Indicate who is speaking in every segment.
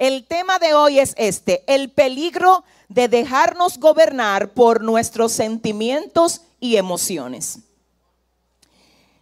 Speaker 1: El tema de hoy es este, el peligro de dejarnos gobernar por nuestros sentimientos y emociones.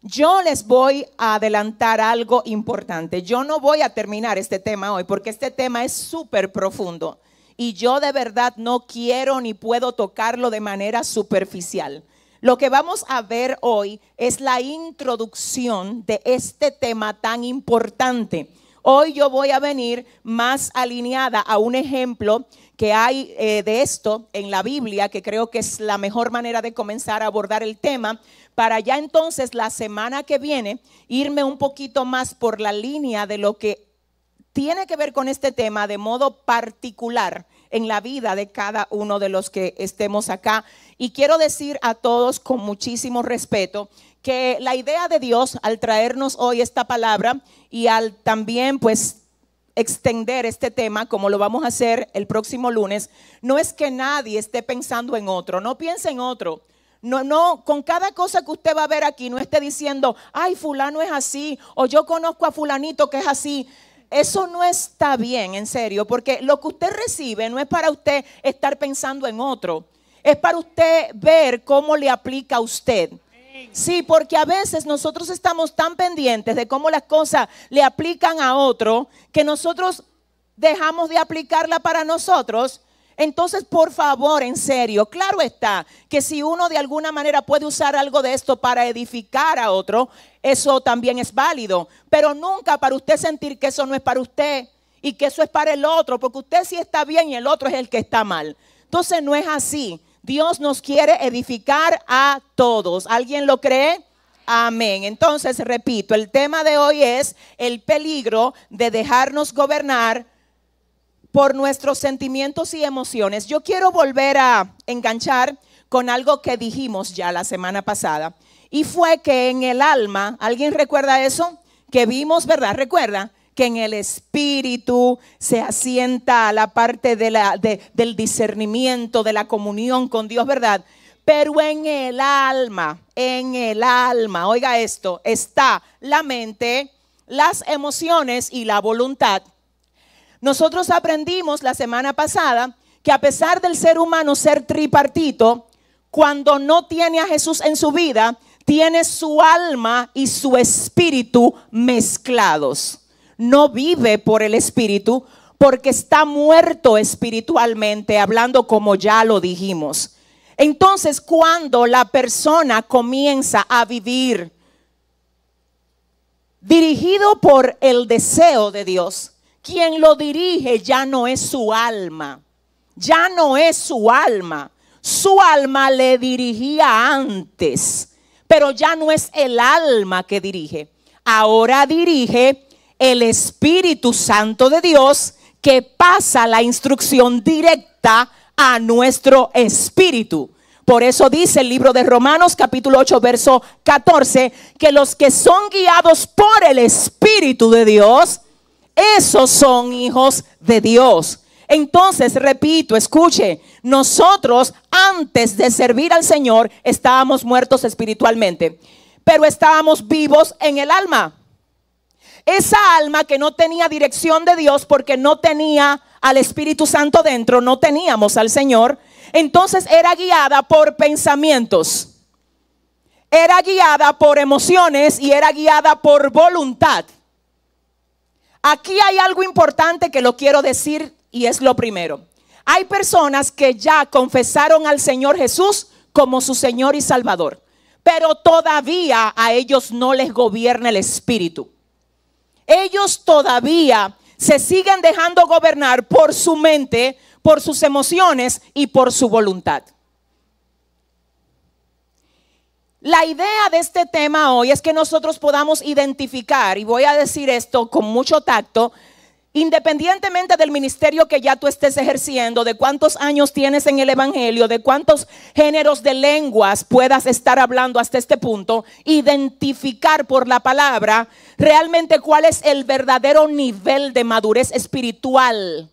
Speaker 1: Yo les voy a adelantar algo importante. Yo no voy a terminar este tema hoy porque este tema es súper profundo y yo de verdad no quiero ni puedo tocarlo de manera superficial. Lo que vamos a ver hoy es la introducción de este tema tan importante Hoy yo voy a venir más alineada a un ejemplo que hay eh, de esto en la Biblia, que creo que es la mejor manera de comenzar a abordar el tema, para ya entonces la semana que viene irme un poquito más por la línea de lo que tiene que ver con este tema de modo particular en la vida de cada uno de los que estemos acá. Y quiero decir a todos con muchísimo respeto que la idea de Dios al traernos hoy esta palabra y al también pues extender este tema, como lo vamos a hacer el próximo lunes, no es que nadie esté pensando en otro, no piense en otro. No, no, con cada cosa que usted va a ver aquí, no esté diciendo, ay, fulano es así, o yo conozco a fulanito que es así, eso no está bien, en serio, porque lo que usted recibe no es para usted estar pensando en otro, es para usted ver cómo le aplica a usted. Sí, porque a veces nosotros estamos tan pendientes de cómo las cosas le aplican a otro que nosotros dejamos de aplicarla para nosotros. Entonces, por favor, en serio, claro está que si uno de alguna manera puede usar algo de esto para edificar a otro, eso también es válido. Pero nunca para usted sentir que eso no es para usted y que eso es para el otro, porque usted sí está bien y el otro es el que está mal. Entonces no es así. Dios nos quiere edificar a todos. ¿Alguien lo cree? Amén. Entonces, repito, el tema de hoy es el peligro de dejarnos gobernar por nuestros sentimientos y emociones. Yo quiero volver a enganchar con algo que dijimos ya la semana pasada. Y fue que en el alma, ¿alguien recuerda eso? Que vimos, ¿verdad? Recuerda que en el espíritu se asienta la parte de la, del discernimiento, de la comunión con Dios, ¿verdad? Pero en el alma, en el alma, oiga esto, está la mente, las emociones y la voluntad. Nosotros aprendimos la semana pasada que a pesar del ser humano ser tripartito, cuando no tiene a Jesús en su vida, tiene su alma y su espíritu mezclados. No vive por el espíritu porque está muerto espiritualmente, hablando como ya lo dijimos. Entonces, cuando la persona comienza a vivir dirigido por el deseo de Dios, quien lo dirige ya no es su alma, ya no es su alma su alma le dirigía antes, pero ya no es el alma que dirige. Ahora dirige el Espíritu Santo de Dios que pasa la instrucción directa a nuestro espíritu. Por eso dice el libro de Romanos capítulo 8 verso 14 que los que son guiados por el Espíritu de Dios, esos son hijos de Dios. Entonces, repito, escuche, nosotros antes de servir al Señor estábamos muertos espiritualmente, pero estábamos vivos en el alma. Esa alma que no tenía dirección de Dios porque no tenía al Espíritu Santo dentro, no teníamos al Señor, entonces era guiada por pensamientos, era guiada por emociones y era guiada por voluntad. Aquí hay algo importante que lo quiero decir y es lo primero. Hay personas que ya confesaron al Señor Jesús como su Señor y Salvador, pero todavía a ellos no les gobierna el Espíritu. Ellos todavía se siguen dejando gobernar por su mente, por sus emociones y por su voluntad. La idea de este tema hoy es que nosotros podamos identificar, y voy a decir esto con mucho tacto, Independientemente del ministerio que ya tú estés ejerciendo, de cuántos años tienes en el Evangelio, de cuántos géneros de lenguas puedas estar hablando hasta este punto, identificar por la palabra realmente cuál es el verdadero nivel de madurez espiritual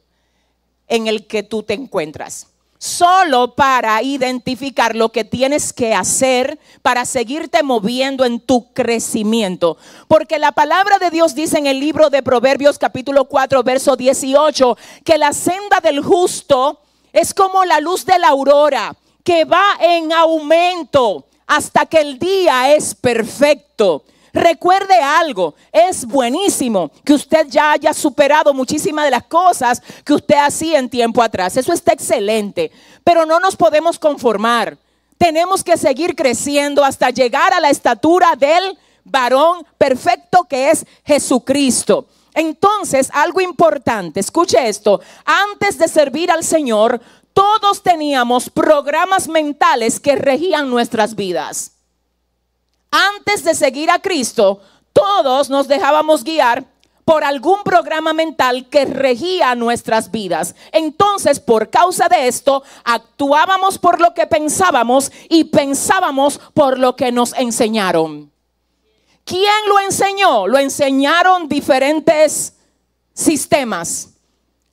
Speaker 1: en el que tú te encuentras solo para identificar lo que tienes que hacer para seguirte moviendo en tu crecimiento. Porque la palabra de Dios dice en el libro de Proverbios capítulo 4, verso 18, que la senda del justo es como la luz de la aurora, que va en aumento hasta que el día es perfecto. Recuerde algo, es buenísimo que usted ya haya superado muchísimas de las cosas que usted hacía en tiempo atrás. Eso está excelente, pero no nos podemos conformar. Tenemos que seguir creciendo hasta llegar a la estatura del varón perfecto que es Jesucristo. Entonces, algo importante, escuche esto, antes de servir al Señor, todos teníamos programas mentales que regían nuestras vidas antes de seguir a Cristo, todos nos dejábamos guiar por algún programa mental que regía nuestras vidas. Entonces, por causa de esto, actuábamos por lo que pensábamos y pensábamos por lo que nos enseñaron. ¿Quién lo enseñó? Lo enseñaron diferentes sistemas.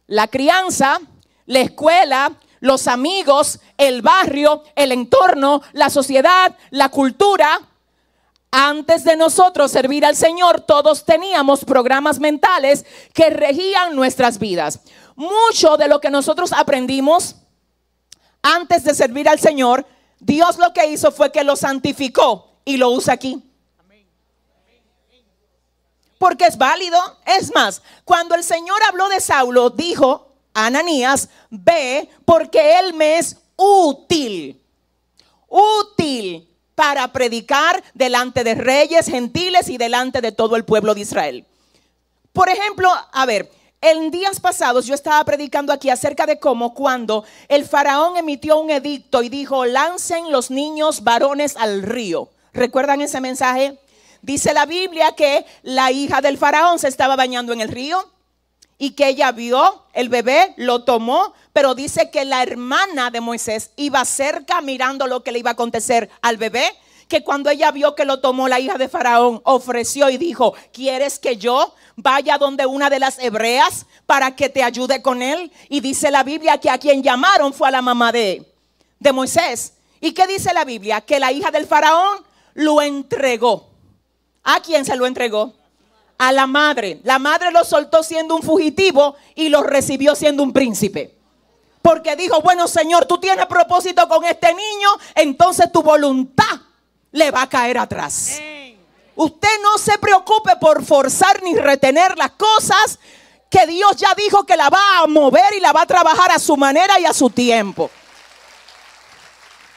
Speaker 1: La crianza, la escuela, los amigos, el barrio, el entorno, la sociedad, la cultura, antes de nosotros servir al Señor, todos teníamos programas mentales que regían nuestras vidas. Mucho de lo que nosotros aprendimos antes de servir al Señor, Dios lo que hizo fue que lo santificó y lo usa aquí. Porque es válido. Es más, cuando el Señor habló de Saulo, dijo a Ananías, ve porque él me es útil. Útil para predicar delante de reyes gentiles y delante de todo el pueblo de Israel. Por ejemplo, a ver, en días pasados yo estaba predicando aquí acerca de cómo cuando el faraón emitió un edicto y dijo, lancen los niños varones al río. ¿Recuerdan ese mensaje? Dice la Biblia que la hija del faraón se estaba bañando en el río y que ella vio el bebé, lo tomó, pero dice que la hermana de Moisés iba cerca mirando lo que le iba a acontecer al bebé, que cuando ella vio que lo tomó la hija de Faraón, ofreció y dijo, ¿quieres que yo vaya donde una de las hebreas para que te ayude con él? Y dice la Biblia que a quien llamaron fue a la mamá de, de Moisés. ¿Y qué dice la Biblia? Que la hija del Faraón lo entregó. ¿A quién se lo entregó? a la madre. La madre lo soltó siendo un fugitivo y lo recibió siendo un príncipe. Porque dijo, bueno Señor, tú tienes propósito con este niño, entonces tu voluntad le va a caer atrás. Usted no se preocupe por forzar ni retener las cosas que Dios ya dijo que la va a mover y la va a trabajar a su manera y a su tiempo.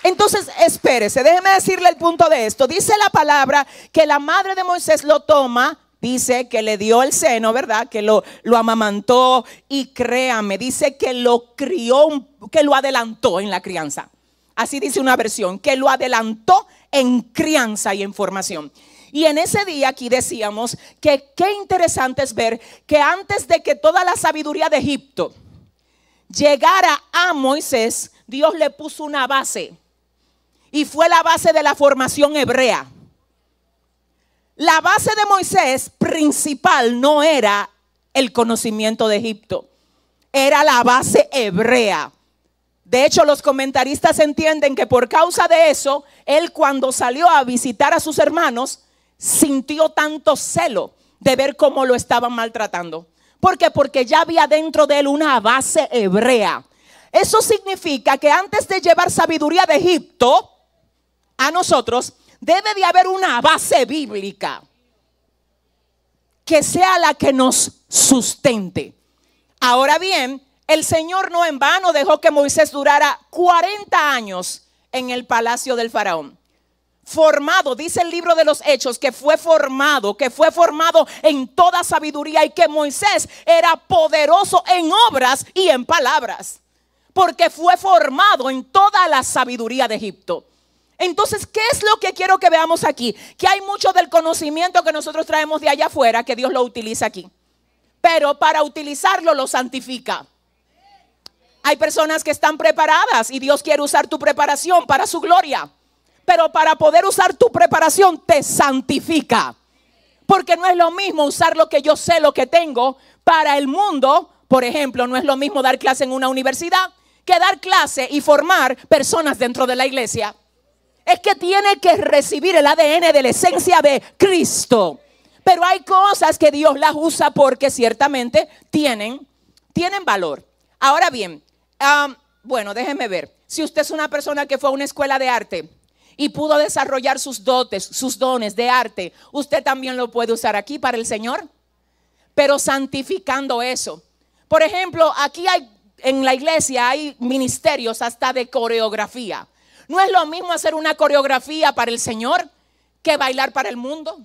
Speaker 1: Entonces, espérese, déjeme decirle el punto de esto. Dice la palabra que la madre de Moisés lo toma Dice que le dio el seno, ¿verdad? Que lo, lo amamantó y créame, dice que lo crió, que lo adelantó en la crianza. Así dice una versión, que lo adelantó en crianza y en formación. Y en ese día aquí decíamos que qué interesante es ver que antes de que toda la sabiduría de Egipto llegara a Moisés, Dios le puso una base. Y fue la base de la formación hebrea. La base de Moisés principal no era el conocimiento de Egipto, era la base hebrea. De hecho, los comentaristas entienden que por causa de eso, él cuando salió a visitar a sus hermanos, sintió tanto celo de ver cómo lo estaban maltratando. ¿Por qué? Porque ya había dentro de él una base hebrea. Eso significa que antes de llevar sabiduría de Egipto a nosotros, debe de haber una base bíblica que sea la que nos sustente. Ahora bien, el Señor no en vano dejó que Moisés durara 40 años en el palacio del faraón. Formado, dice el libro de los Hechos, que fue formado, que fue formado en toda sabiduría y que Moisés era poderoso en obras y en palabras, porque fue formado en toda la sabiduría de Egipto. Entonces, ¿qué es lo que quiero que veamos aquí? Que hay mucho del conocimiento que nosotros traemos de allá afuera que Dios lo utiliza aquí. Pero para utilizarlo lo santifica. Hay personas que están preparadas y Dios quiere usar tu preparación para su gloria. Pero para poder usar tu preparación te santifica. Porque no es lo mismo usar lo que yo sé, lo que tengo para el mundo. Por ejemplo, no es lo mismo dar clase en una universidad que dar clase y formar personas dentro de la iglesia es que tiene que recibir el ADN de la esencia de Cristo. Pero hay cosas que Dios las usa porque ciertamente tienen, tienen valor. Ahora bien, bueno, déjeme ver. Si usted es una persona que fue a una escuela de arte y pudo desarrollar sus dotes, sus dones de arte, usted también lo puede usar aquí para el Señor, pero santificando eso. Por ejemplo, aquí hay en la iglesia hay ministerios hasta de coreografía. No es lo mismo hacer una coreografía para el Señor que bailar para el mundo.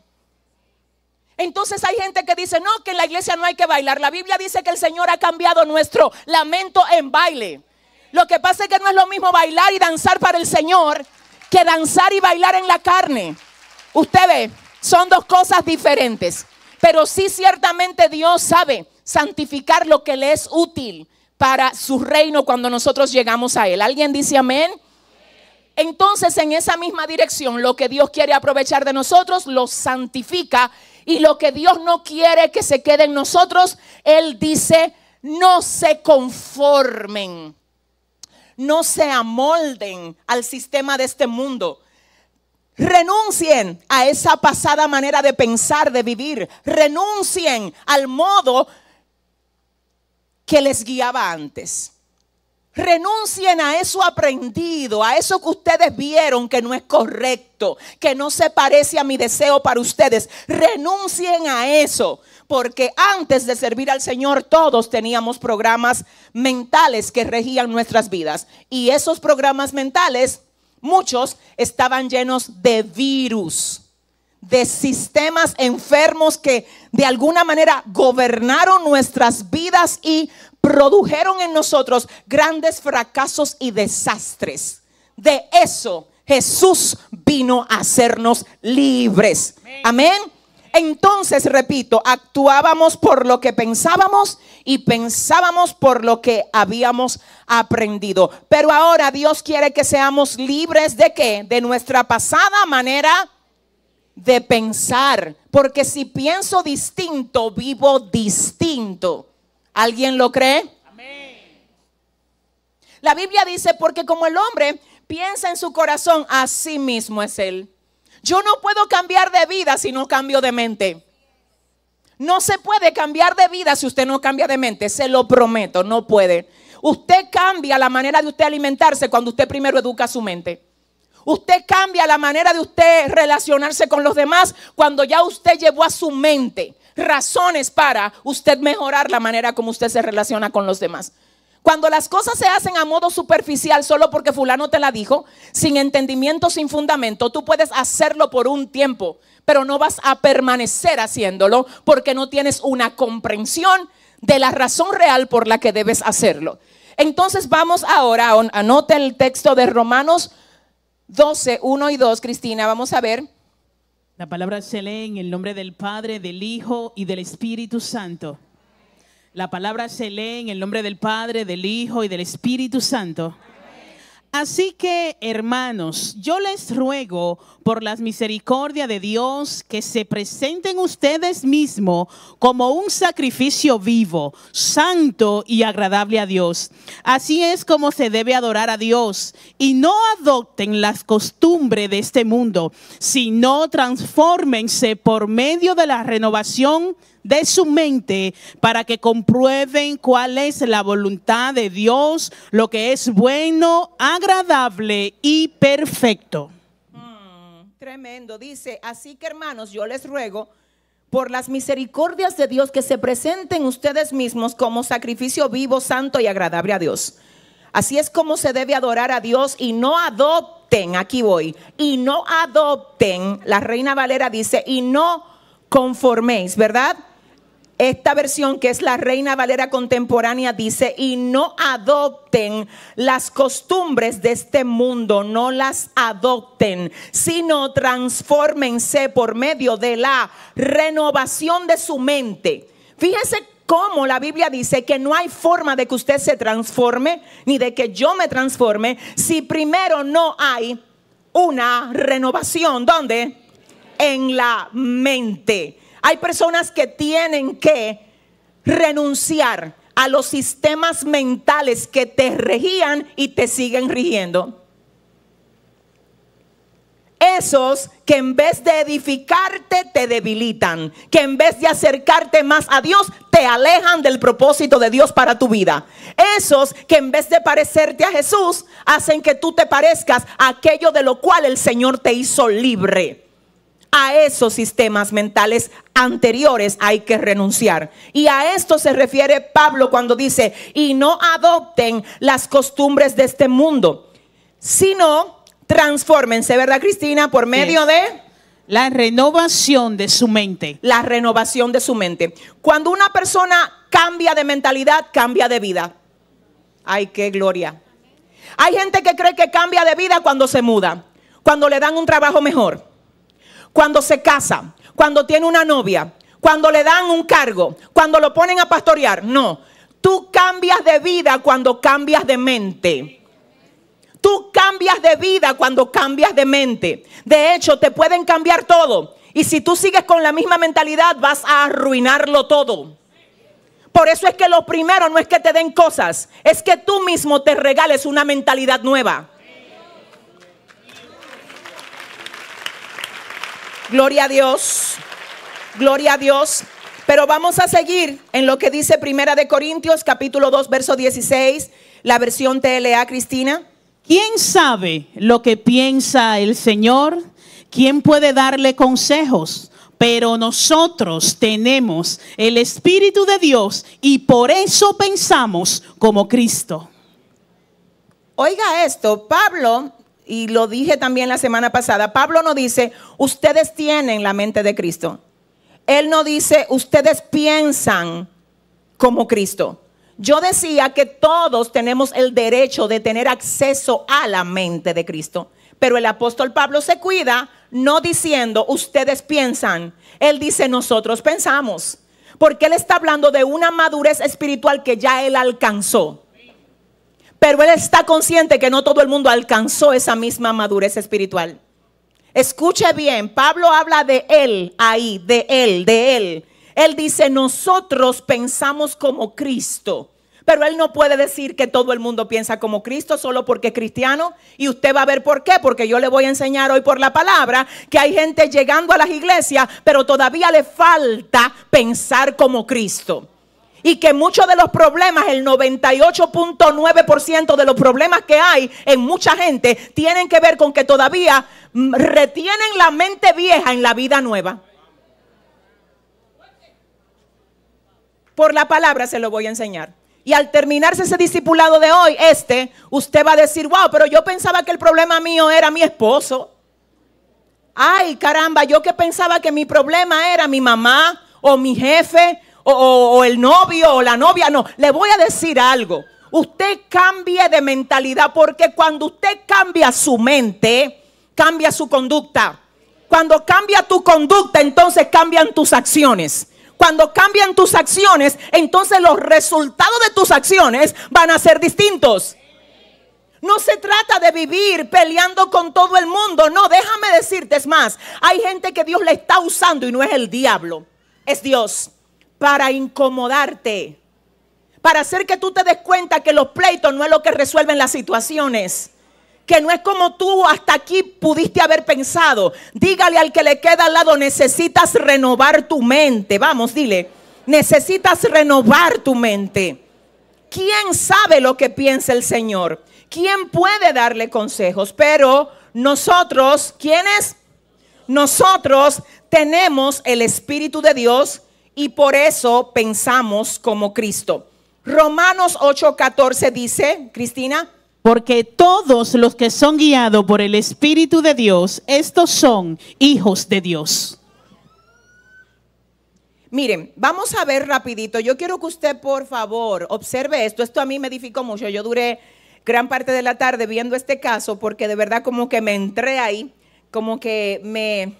Speaker 1: Entonces hay gente que dice, no, que en la iglesia no hay que bailar. La Biblia dice que el Señor ha cambiado nuestro lamento en baile. Lo que pasa es que no es lo mismo bailar y danzar para el Señor que danzar y bailar en la carne. Ustedes son dos cosas diferentes. Pero sí ciertamente Dios sabe santificar lo que le es útil para su reino cuando nosotros llegamos a Él. ¿Alguien dice amén? Entonces, en esa misma dirección, lo que Dios quiere aprovechar de nosotros, lo santifica. Y lo que Dios no quiere que se quede en nosotros, Él dice, no se conformen, no se amolden al sistema de este mundo. Renuncien a esa pasada manera de pensar, de vivir. Renuncien al modo que les guiaba antes. Renuncien a eso aprendido, a eso que ustedes vieron que no es correcto, que no se parece a mi deseo para ustedes. Renuncien a eso, porque antes de servir al Señor todos teníamos programas mentales que regían nuestras vidas. Y esos programas mentales, muchos estaban llenos de virus, de sistemas enfermos que de alguna manera gobernaron nuestras vidas y produjeron en nosotros grandes fracasos y desastres. De eso Jesús vino a hacernos libres. Amén. Entonces, repito, actuábamos por lo que pensábamos y pensábamos por lo que habíamos aprendido. Pero ahora Dios quiere que seamos libres de qué? De nuestra pasada manera de pensar. Porque si pienso distinto, vivo distinto. ¿Alguien lo cree? La Biblia dice, porque como el hombre piensa en su corazón, así mismo es él. Yo no puedo cambiar de vida si no cambio de mente. No se puede cambiar de vida si usted no cambia de mente, se lo prometo, no puede. Usted cambia la manera de usted alimentarse cuando usted primero educa su mente. Usted cambia la manera de usted relacionarse con los demás cuando ya usted llevó a su mente razones para usted mejorar la manera como usted se relaciona con los demás. Cuando las cosas se hacen a modo superficial solo porque fulano te la dijo, sin entendimiento, sin fundamento, tú puedes hacerlo por un tiempo, pero no vas a permanecer haciéndolo porque no tienes una comprensión de la razón real por la que debes hacerlo. Entonces vamos ahora, anote el texto de Romanos 12, 1 y 2, Cristina, vamos a ver.
Speaker 2: La palabra se lee en el nombre del Padre, del Hijo y del Espíritu Santo. La palabra se lee en el nombre del Padre, del Hijo y del Espíritu Santo. Así que, hermanos, yo les ruego por la misericordia de Dios que se presenten ustedes mismos como un sacrificio vivo, santo y agradable a Dios. Así es como se debe adorar a Dios y no adopten las costumbres de este mundo, sino transfórmense por medio de la renovación de su mente para que comprueben cuál es la voluntad de Dios, lo que es bueno, agradable y perfecto.
Speaker 1: Mm, tremendo, dice, así que hermanos, yo les ruego por las misericordias de Dios que se presenten ustedes mismos como sacrificio vivo, santo y agradable a Dios. Así es como se debe adorar a Dios y no adopten, aquí voy, y no adopten, la reina Valera dice, y no conforméis, ¿verdad? Esta versión, que es la Reina Valera contemporánea, dice, y no adopten las costumbres de este mundo, no las adopten, sino transfórmense por medio de la renovación de su mente. Fíjese cómo la Biblia dice que no hay forma de que usted se transforme, ni de que yo me transforme, si primero no hay una renovación. ¿Dónde? En la mente. Hay personas que tienen que renunciar a los sistemas mentales que te regían y te siguen rigiendo. Esos que en vez de edificarte te debilitan, que en vez de acercarte más a Dios te alejan del propósito de Dios para tu vida. Esos que en vez de parecerte a Jesús hacen que tú te parezcas a aquello de lo cual el Señor te hizo libre. A esos sistemas mentales anteriores hay que renunciar. Y a esto se refiere Pablo cuando dice, y no adopten las costumbres de este mundo, sino transfórmense, ¿verdad Cristina? Por medio de... La renovación de su mente. La renovación de su mente. Cuando una persona cambia de mentalidad, cambia de vida. Ay, qué gloria. Hay gente que cree que cambia de vida cuando se muda, cuando le dan un trabajo mejor, cuando se casa, cuando tiene una novia, cuando le dan un cargo, cuando lo ponen a pastorear. No, tú cambias de vida cuando cambias de mente. Tú cambias de vida cuando cambias de mente. De hecho, te pueden cambiar todo. Y si tú sigues con la misma mentalidad, vas a arruinarlo todo. Por eso es que lo primero no es que te den cosas, es que tú mismo te regales una mentalidad nueva. Gloria a Dios. Gloria a Dios. Pero vamos a seguir en lo que dice Primera de Corintios capítulo 2 verso
Speaker 2: 16, la versión TLA Cristina. ¿Quién sabe lo que piensa el Señor? ¿Quién puede darle consejos? Pero nosotros tenemos el Espíritu de Dios y por eso pensamos como Cristo. Oiga esto, Pablo y lo dije
Speaker 1: también la semana pasada, Pablo no dice, ustedes tienen la mente de Cristo. Él no dice, ustedes piensan como Cristo. Yo decía que todos tenemos el derecho de tener acceso a la mente de Cristo. Pero el apóstol Pablo se cuida no diciendo, ustedes piensan. Él dice, nosotros pensamos. Porque él está hablando de una madurez espiritual que ya él alcanzó. Pero él está consciente que no todo el mundo alcanzó esa misma madurez espiritual. Escuche bien, Pablo habla de él ahí, de él, de él. Él dice, nosotros pensamos como Cristo. Pero él no puede decir que todo el mundo piensa como Cristo solo porque es cristiano. Y usted va a ver por qué, porque yo le voy a enseñar hoy por la palabra que hay gente llegando a las iglesias, pero todavía le falta pensar como Cristo. Y que muchos de los problemas, el 98.9% de los problemas que hay en mucha gente, tienen que ver con que todavía mm, retienen la mente vieja en la vida nueva. Por la palabra se lo voy a enseñar. Y al terminarse ese discipulado de hoy, este, usted va a decir, wow, pero yo pensaba que el problema mío era mi esposo. Ay, caramba, yo que pensaba que mi problema era mi mamá o mi jefe o, el novio o la novia, no, le voy a decir algo. Usted cambie de mentalidad porque cuando usted cambia su mente, cambia su conducta. Cuando cambia tu conducta, entonces cambian tus acciones. Cuando cambian tus acciones, entonces los resultados de tus acciones van a ser distintos. No se trata de vivir peleando con todo el mundo. No, déjame decirte, es más, hay gente que Dios le está usando y no es el diablo, es Dios para incomodarte, para hacer que tú te des cuenta que los pleitos no es lo que resuelven las situaciones, que no es como tú hasta aquí pudiste haber pensado. Dígale al que le queda al lado, necesitas renovar tu mente. Vamos, dile, necesitas renovar tu mente. ¿Quién sabe lo que piensa el Señor? ¿Quién puede darle consejos? Pero nosotros, ¿quiénes? Nosotros tenemos el Espíritu de Dios y por eso pensamos como Cristo. Romanos
Speaker 2: 8:14 dice, Cristina. Porque todos los que son guiados por el Espíritu de Dios, estos son hijos de Dios.
Speaker 1: Miren, vamos a ver rapidito. Yo quiero que usted, por favor, observe esto. Esto a mí me edificó mucho. Yo duré gran parte de la tarde viendo este caso porque de verdad como que me entré ahí, como que me,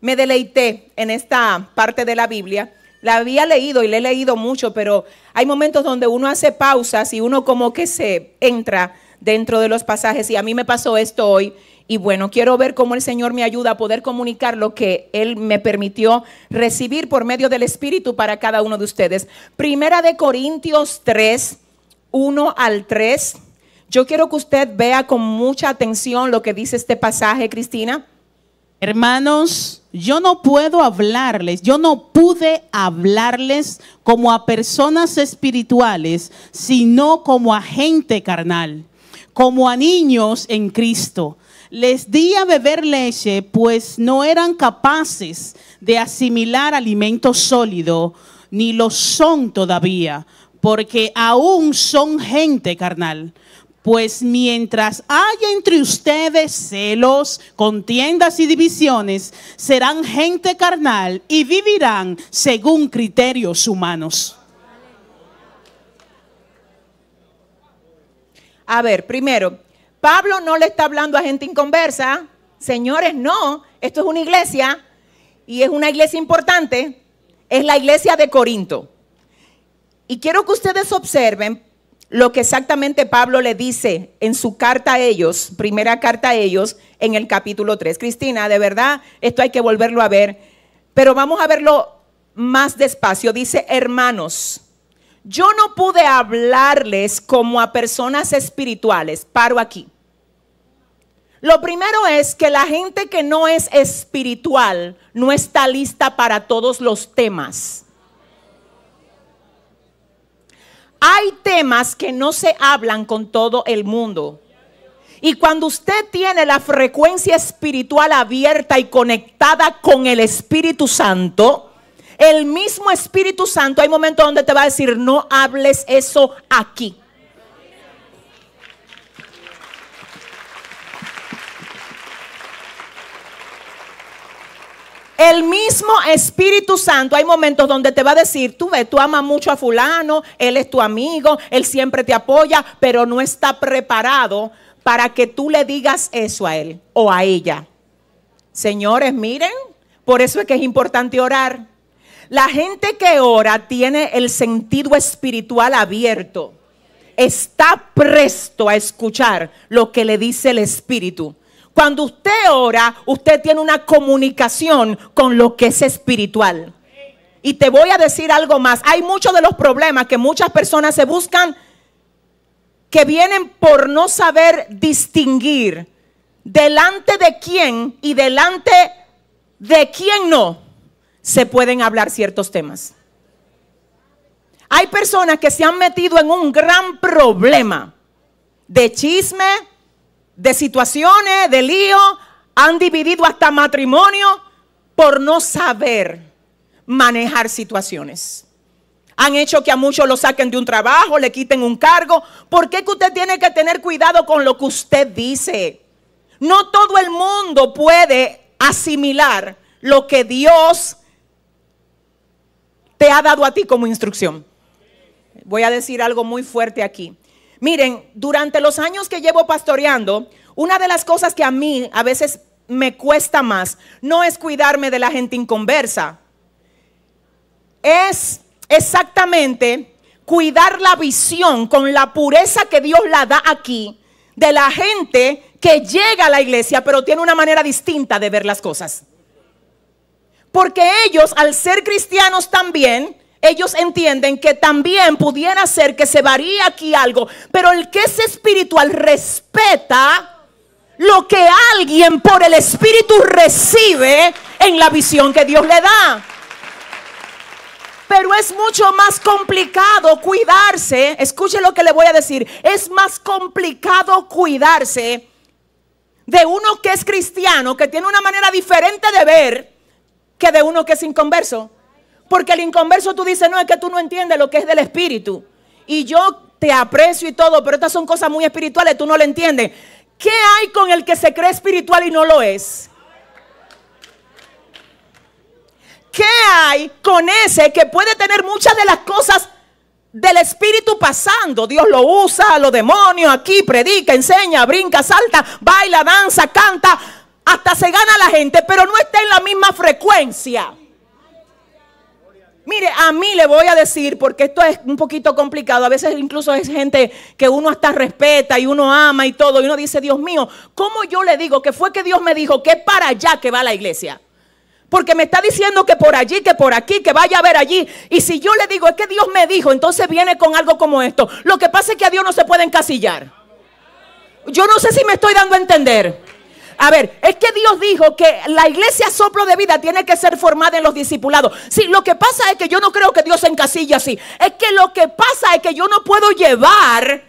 Speaker 1: me deleité en esta parte de la Biblia. La había leído y la he leído mucho, pero hay momentos donde uno hace pausas y uno como que se entra dentro de los pasajes y a mí me pasó esto hoy y bueno, quiero ver cómo el Señor me ayuda a poder comunicar lo que Él me permitió recibir por medio del Espíritu para cada uno de ustedes. Primera de Corintios 3, 1 al 3. Yo quiero que usted vea con mucha atención lo que dice este
Speaker 2: pasaje, Cristina. Hermanos, yo no puedo hablarles, yo no pude hablarles como a personas espirituales, sino como a gente carnal, como a niños en Cristo. Les di a beber leche, pues no eran capaces de asimilar alimento sólido, ni lo son todavía, porque aún son gente carnal. Pues mientras haya entre ustedes celos, contiendas y divisiones, serán gente carnal y vivirán según criterios humanos.
Speaker 1: A ver, primero, Pablo no le está hablando a gente inconversa. Señores, no, esto es una iglesia y es una iglesia importante. Es la iglesia de Corinto. Y quiero que ustedes observen lo que exactamente Pablo le dice en su carta a ellos, primera carta a ellos, en el capítulo 3. Cristina, de verdad, esto hay que volverlo a ver, pero vamos a verlo más despacio. Dice, hermanos, yo no pude hablarles como a personas espirituales. Paro aquí. Lo primero es que la gente que no es espiritual no está lista para todos los temas. Hay temas que no se hablan con todo el mundo. Y cuando usted tiene la frecuencia espiritual abierta y conectada con el Espíritu Santo, el mismo Espíritu Santo, hay momentos donde te va a decir, no hables eso aquí. El mismo Espíritu Santo, hay momentos donde te va a decir, tú ves, tú amas mucho a fulano, él es tu amigo, él siempre te apoya, pero no está preparado para que tú le digas eso a él o a ella. Señores, miren, por eso es que es importante orar. La gente que ora tiene el sentido espiritual abierto. Está presto a escuchar lo que le dice el Espíritu. Cuando usted ora, usted tiene una comunicación con lo que es espiritual. Y te voy a decir algo más. Hay muchos de los problemas que muchas personas se buscan que vienen por no saber distinguir delante de quién y delante de quién no se pueden hablar ciertos temas. Hay personas que se han metido en un gran problema de chisme, de situaciones, de lío, han dividido hasta matrimonio por no saber manejar situaciones. Han hecho que a muchos lo saquen de un trabajo, le quiten un cargo. ¿Por qué que usted tiene que tener cuidado con lo que usted dice? No todo el mundo puede asimilar lo que Dios te ha dado a ti como instrucción. Voy a decir algo muy fuerte aquí. Miren, durante los años que llevo pastoreando, una de las cosas que a mí a veces me cuesta más no es cuidarme de la gente inconversa. Es exactamente cuidar la visión con la pureza que Dios la da aquí de la gente que llega a la iglesia pero tiene una manera distinta de ver las cosas. Porque ellos, al ser cristianos también, ellos entienden que también pudiera ser que se varía aquí algo, pero el que es espiritual respeta lo que alguien por el espíritu recibe en la visión que Dios le da. Pero es mucho más complicado cuidarse, escuche lo que le voy a decir, es más complicado cuidarse de uno que es cristiano, que tiene una manera diferente de ver, que de uno que es inconverso. Porque el inconverso tú dices, no, es que tú no entiendes lo que es del espíritu. Y yo te aprecio y todo, pero estas son cosas muy espirituales, tú no lo entiendes. ¿Qué hay con el que se cree espiritual y no lo es? ¿Qué hay con ese que puede tener muchas de las cosas del espíritu pasando? Dios lo usa, los demonios aquí, predica, enseña, brinca, salta, baila, danza, canta, hasta se gana la gente, pero no está en la misma frecuencia. Mire, a mí le voy a decir, porque esto es un poquito complicado, a veces incluso es gente que uno hasta respeta y uno ama y todo, y uno dice, Dios mío, ¿cómo yo le digo que fue que Dios me dijo que para allá que va la iglesia? Porque me está diciendo que por allí, que por aquí, que vaya a ver allí. Y si yo le digo, es que Dios me dijo, entonces viene con algo como esto. Lo que pasa es que a Dios no se puede encasillar. Yo no sé si me estoy dando a entender. A ver, es que Dios dijo que la iglesia soplo de vida tiene que ser formada en los discipulados. Sí, lo que pasa es que yo no creo que Dios se encasilla así. Es que lo que pasa es que yo no puedo llevar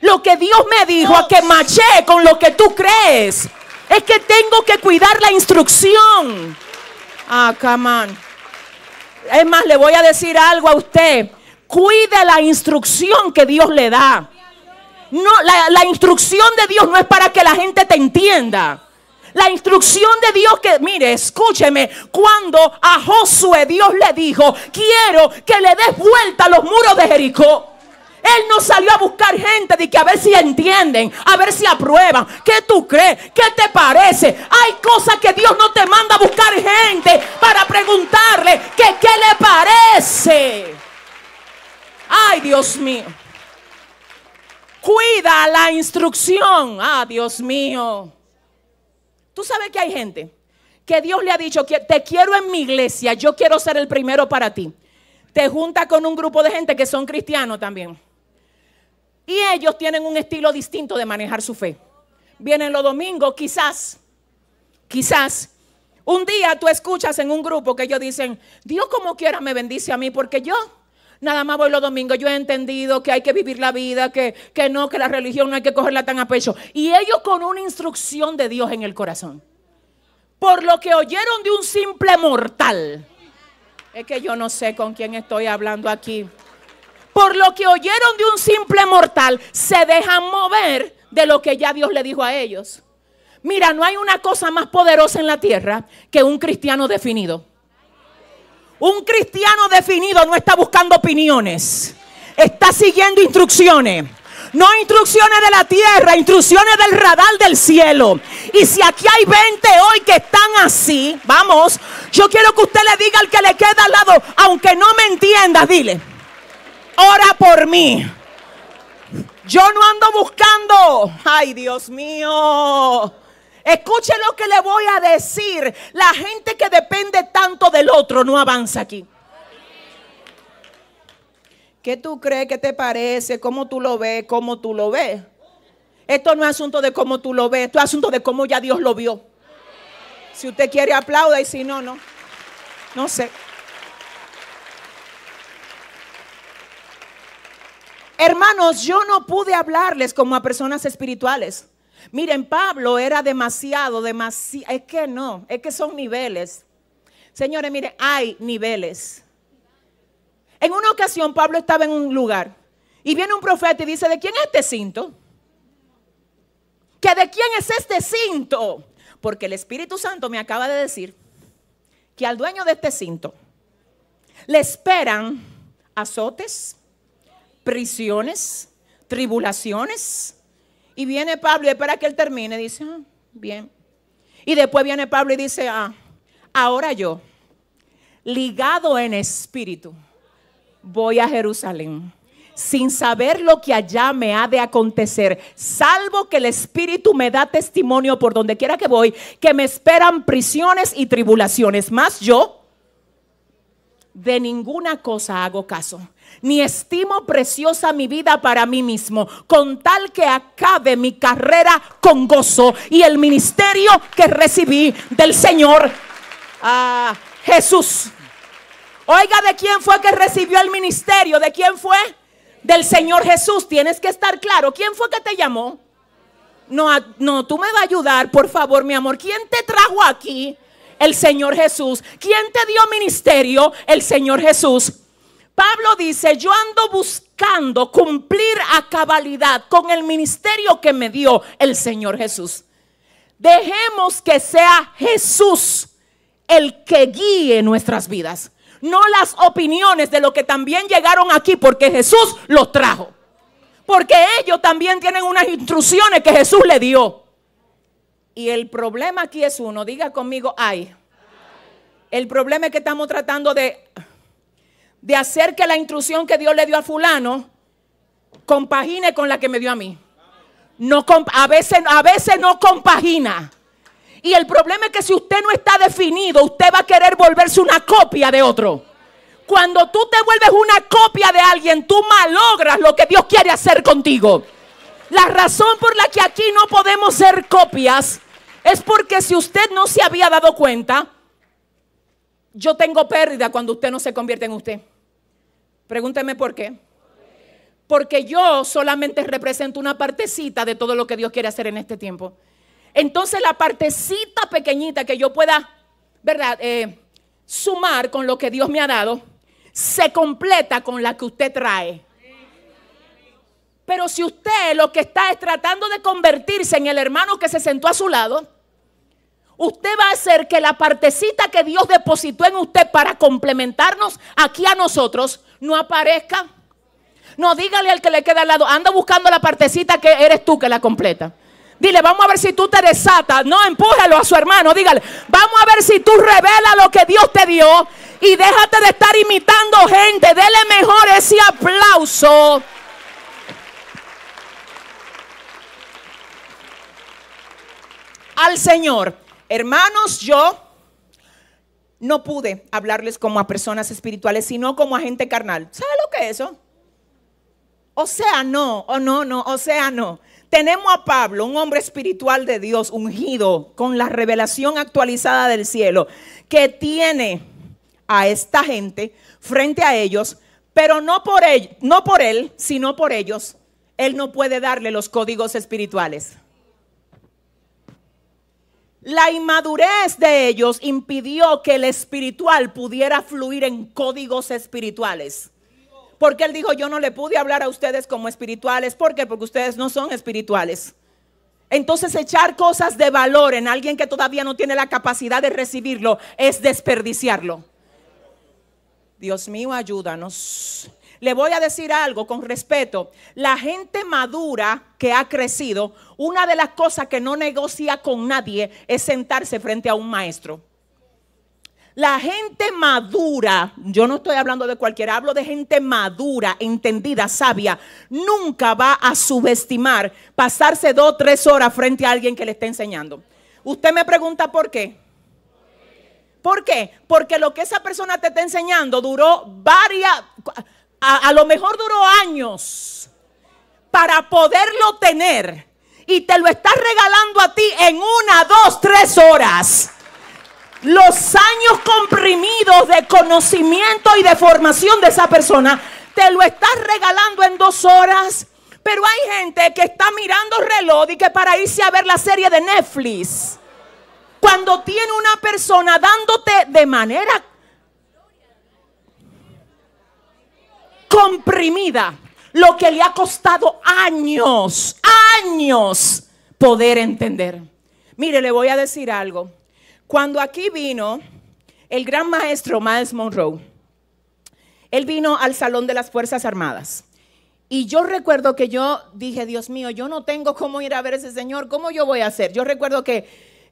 Speaker 1: lo que Dios me dijo a que maché con lo que tú crees. Es que tengo que cuidar la instrucción. Ah, come on. Es más, le voy a decir algo a usted. Cuide la instrucción que Dios le da. No, la instrucción de Dios no es para que la gente te entienda. La instrucción de Dios que, mire, escúcheme, cuando a Josué Dios le dijo, quiero que le des vuelta a los muros de Jericó. Él no salió a buscar gente de que a ver si entienden, a ver si aprueban. ¿Qué tú crees? ¿Qué te parece? Hay cosas que Dios no te manda a buscar gente para preguntarle que qué le parece. Ay, Dios mío. Cuida la instrucción. ay ah, Dios mío. Tú sabes que hay gente que Dios le ha dicho, que te quiero en mi iglesia, yo quiero ser el primero para ti. Te junta con un grupo de gente que son cristianos también. Y ellos tienen un estilo distinto de manejar su fe. Vienen los domingos, quizás, quizás. Un día tú escuchas en un grupo que ellos dicen, Dios como quiera me bendice a mí porque yo Nada más voy los domingos. Yo he entendido que hay que vivir la vida, que, no, que la religión no hay que cogerla tan a pecho. Y ellos con una instrucción de Dios en el corazón. Por lo que oyeron de un simple mortal. Es que yo no sé con quién estoy hablando aquí. Por lo que oyeron de un simple mortal, se dejan mover de lo que ya Dios le dijo a ellos. Mira, no hay una cosa más poderosa en la tierra que un cristiano definido. Un cristiano definido no está buscando opiniones, está siguiendo instrucciones. No instrucciones de la tierra, instrucciones del radar del cielo. Y si aquí hay 20 hoy que están así, vamos, yo quiero que usted le diga al que le queda al lado, aunque no me entiendas, dile, ora por mí. Yo no ando buscando, ay Dios mío, Escuche lo que le voy a decir. La gente que depende tanto del otro no avanza aquí. ¿Qué tú crees? ¿Qué te parece? ¿Cómo tú lo ves? ¿Cómo tú lo ves? Esto no es asunto de cómo tú lo ves, esto es asunto de cómo ya Dios lo vio. Si usted quiere aplauda y si no, no. No sé. Hermanos, yo no pude hablarles como a personas espirituales. Miren, Pablo era demasiado, demasiado, es que no, es que son niveles. Señores, miren, hay niveles. En una ocasión Pablo estaba en un lugar y viene un profeta y dice, ¿de quién es este cinto? ¿Que de quién es este cinto? Porque el Espíritu Santo me acaba de decir que al dueño de este cinto le esperan azotes, prisiones, tribulaciones, y viene Pablo y espera que él termine. Dice, ah, bien. Y después viene Pablo y dice, ah, ahora yo, ligado en espíritu, voy a Jerusalén sin saber lo que allá me ha de acontecer, salvo que el Espíritu me da testimonio por donde quiera que voy, que me esperan prisiones y tribulaciones. Más yo, de ninguna cosa hago caso, ni estimo preciosa mi vida para mí mismo, con tal que acabe mi carrera con gozo y el ministerio que recibí del Señor ah, Jesús. Oiga, ¿de quién fue que recibió el ministerio? ¿De quién fue? Del Señor Jesús. Tienes que estar claro. ¿Quién fue que te llamó? No, no, tú me vas a ayudar, por favor, mi amor. ¿Quién te trajo aquí? El Señor Jesús. ¿Quién te dio ministerio? El Señor Jesús. Pablo dice, yo ando buscando cumplir a cabalidad con el ministerio que me dio el Señor Jesús. Dejemos que sea Jesús el que guíe nuestras vidas, no las opiniones de los que también llegaron aquí porque Jesús los trajo. Porque ellos también tienen unas instrucciones que Jesús le dio. Y el problema aquí es uno, diga conmigo, ay. El problema es que estamos tratando de de hacer que la instrucción que Dios le dio a fulano compagine con la que me dio a mí. No, a, veces, a veces no compagina. Y el problema es que si usted no está definido, usted va a querer volverse una copia de otro. Cuando tú te vuelves una copia de alguien, tú malogras lo que Dios quiere hacer contigo. La razón por la que aquí no podemos ser copias es porque si usted no se había dado cuenta, yo tengo pérdida cuando usted no se convierte en usted. Pregúnteme por qué. Porque yo solamente represento una partecita de todo lo que Dios quiere hacer en este tiempo. Entonces la partecita pequeñita que yo pueda, ¿verdad? Eh, sumar con lo que Dios me ha dado, se completa con la que usted trae. Pero si usted lo que está es tratando de convertirse en el hermano que se sentó a su lado, usted va a hacer que la partecita que Dios depositó en usted para complementarnos aquí a nosotros, no aparezca. No, dígale al que le queda al lado, anda buscando la partecita que eres tú que la completa. Dile, vamos a ver si tú te desatas. No, empújalo a su hermano. Dígale, vamos a ver si tú revelas lo que Dios te dio. Y déjate de estar imitando gente. Dele mejor ese aplauso. Al Señor. Hermanos, yo no pude hablarles como a personas espirituales, sino como a gente carnal. ¿Sabe lo que es eso? O sea, no, o no, no, o sea, no. Tenemos a Pablo, un hombre espiritual de Dios, ungido con la revelación actualizada del cielo, que tiene a esta gente frente a ellos, pero no por él, no por él, sino por ellos. Él no puede darle los códigos espirituales. La inmadurez de ellos impidió que el espiritual pudiera fluir en códigos espirituales. Porque él dijo, yo no le pude hablar a ustedes como espirituales. ¿Por qué? Porque ustedes no son espirituales. Entonces echar cosas de valor en alguien que todavía no tiene la capacidad de recibirlo es desperdiciarlo. Dios mío, ayúdanos. Le voy a decir algo con respeto. La gente madura que ha crecido, una de las cosas que no negocia con nadie es sentarse frente a un maestro. La gente madura, yo no estoy hablando de cualquiera, hablo de gente madura, entendida, sabia, nunca va a subestimar pasarse dos o tres horas frente a alguien que le está enseñando. Usted me pregunta por qué. ¿Por qué? Porque lo que esa persona te está enseñando duró varias a, lo mejor duró años para poderlo tener y te lo estás regalando a ti en una, dos, tres horas. Los años comprimidos de conocimiento y de formación de esa persona, te lo estás regalando en dos horas. Pero hay gente que está mirando reloj y que para irse a ver la serie de Netflix. Cuando tiene una persona dándote de manera comprimida lo que le ha costado años, años poder entender. Mire, le voy a decir algo. Cuando aquí vino el gran maestro Miles Monroe, él vino al Salón de las Fuerzas Armadas. Y yo recuerdo que yo dije, Dios mío, yo no tengo cómo ir a ver a ese señor, ¿cómo yo voy a hacer? Yo recuerdo que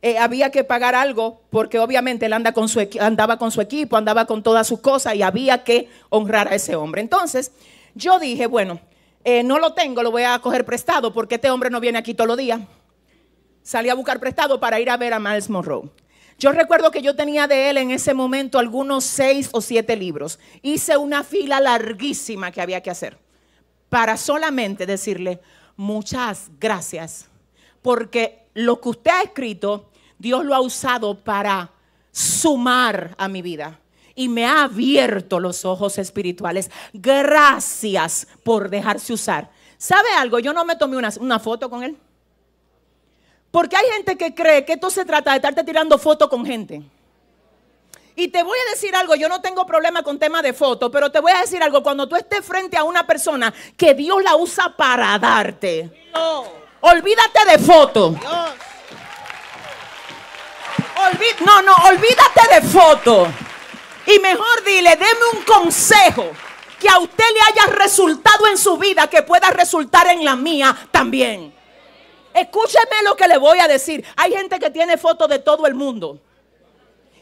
Speaker 1: eh, había que pagar algo porque obviamente él anda con su, andaba con su equipo, andaba con todas sus cosas y había que honrar a ese hombre. Entonces yo dije, bueno, eh, no lo tengo, lo voy a coger prestado porque este hombre no viene aquí todos los días. Salí a buscar prestado para ir a ver a Miles Monroe. Yo recuerdo que yo tenía de él en ese momento algunos seis o siete libros. Hice una fila larguísima que había que hacer para solamente decirle muchas gracias porque lo que usted ha escrito Dios lo ha usado para sumar a mi vida y me ha abierto los ojos espirituales. Gracias por dejarse usar. ¿Sabe algo? Yo no me tomé una, foto con él. Porque hay gente que cree que esto se trata de estarte tirando fotos con gente. Y te voy a decir algo, yo no tengo problema con tema de foto, pero te voy a decir algo, cuando tú estés frente a una persona que Dios la usa para darte, olvídate de fotos no, no, olvídate de foto. Y mejor dile, deme un consejo que a usted le haya resultado en su vida, que pueda resultar en la mía también. Escúcheme lo que le voy a decir. Hay gente que tiene fotos de todo el mundo.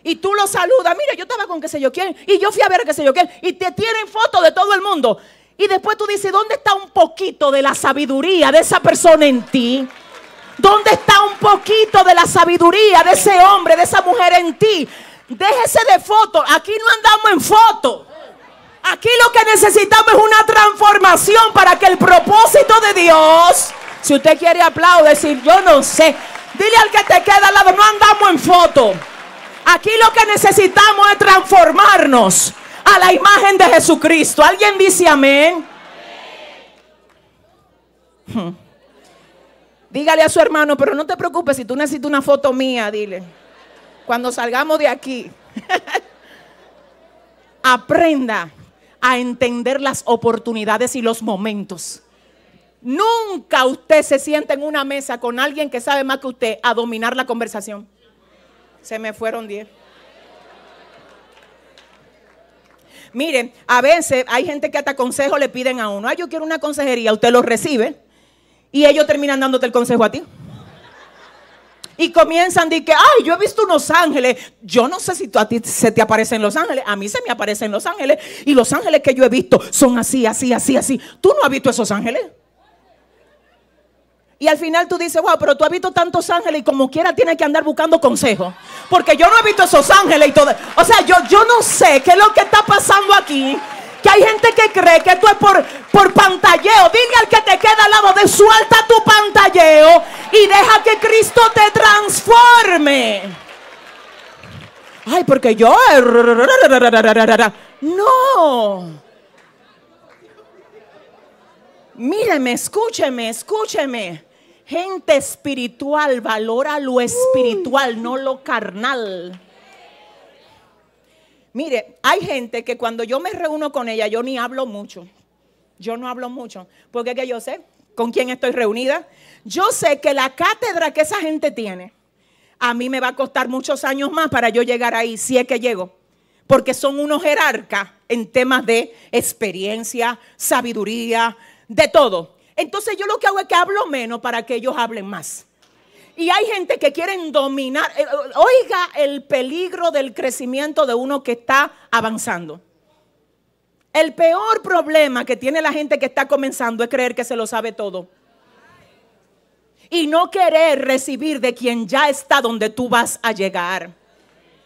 Speaker 1: Y tú lo saludas. Mira, yo estaba con qué sé yo quién. Y yo fui a ver qué sé yo quién. Y te tienen fotos de todo el mundo. Y después tú dices, ¿dónde está un poquito de la sabiduría de esa persona en ti? ¿Dónde está un poquito de la sabiduría de ese hombre, de esa mujer en ti? Déjese de foto. Aquí no andamos en foto. Aquí lo que necesitamos es una transformación para que el propósito de Dios, si usted quiere aplaudir, decir yo no sé, dile al que te queda al lado, no andamos en foto. Aquí lo que necesitamos es transformarnos a la imagen de Jesucristo. ¿Alguien dice amén? Hmm. Dígale a su hermano, pero no te preocupes, si tú necesitas una foto mía, dile. Cuando salgamos de aquí. Aprenda a entender las oportunidades y los momentos. Nunca usted se sienta en una mesa con alguien que sabe más que usted a dominar la conversación. Se me fueron 10. Miren, a veces hay gente que hasta consejo le piden a uno. Ay, yo quiero una consejería. Usted lo recibe. Y ellos terminan dándote el consejo a ti. Y comienzan de que, ay, yo he visto unos ángeles. Yo no sé si a ti se te aparecen los ángeles. A mí se me aparecen los ángeles. Y los ángeles que yo he visto son así, así, así, así. ¿Tú no has visto esos ángeles? Y al final tú dices, wow, pero tú has visto tantos ángeles y como quiera tienes que andar buscando consejo, Porque yo no he visto esos ángeles y todo. O sea, yo, yo no sé qué es lo que está pasando aquí. Que hay gente que cree que tú es por, por pantalleo. Dile al que te queda al lado de suelta tu pantalleo y deja que Cristo te transforme. Ay, porque yo... No. Míreme, escúcheme, escúcheme. Gente espiritual valora lo espiritual, no lo carnal. Mire, hay gente que cuando yo me reúno con ella, yo ni hablo mucho. Yo no hablo mucho, porque es que yo sé con quién estoy reunida. Yo sé que la cátedra que esa gente tiene, a mí me va a costar muchos años más para yo llegar ahí, si es que llego. Porque son unos jerarcas en temas de experiencia, sabiduría, de todo. Entonces yo lo que hago es que hablo menos para que ellos hablen más. Y hay gente que quieren dominar. Eh, oiga el peligro del crecimiento de uno que está avanzando. El peor problema que tiene la gente que está comenzando es creer que se lo sabe todo. Y no querer recibir de quien ya está donde tú vas a llegar.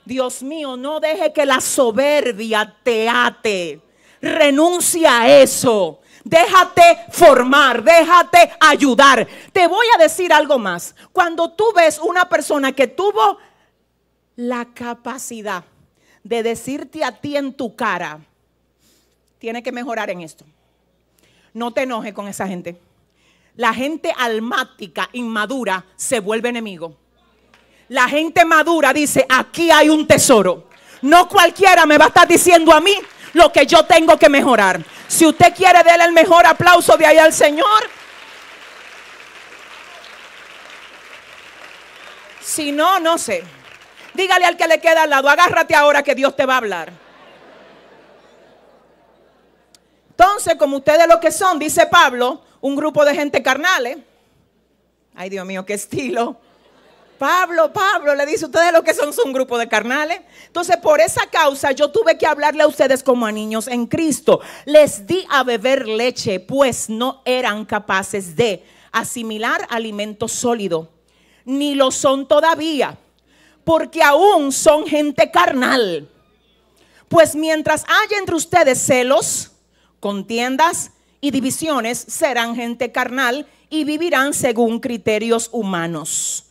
Speaker 1: Dios mío, no deje que la soberbia te ate. Renuncia a eso déjate formar, déjate ayudar. Te voy a decir algo más. Cuando tú ves una persona que tuvo la capacidad de decirte a ti en tu cara, tiene que mejorar en esto. No te enojes con esa gente. La gente almática, inmadura, se vuelve enemigo. La gente madura dice, aquí hay un tesoro. No cualquiera me va a estar diciendo a mí lo que yo tengo que mejorar. Si usted quiere, darle el mejor aplauso de ahí al Señor. Si no, no sé. Dígale al que le queda al lado, agárrate ahora que Dios te va a hablar. Entonces, como ustedes lo que son, dice Pablo, un grupo de gente carnales. Ay, Dios mío, qué estilo. Pablo, Pablo le dice, ustedes lo que son son un grupo de carnales. Entonces, por esa causa yo tuve que hablarle a ustedes como a niños en Cristo. Les di a beber leche, pues no eran capaces de asimilar alimento sólido, ni lo son todavía, porque aún son gente carnal. Pues mientras haya entre ustedes celos, contiendas y divisiones, serán gente carnal y vivirán según criterios humanos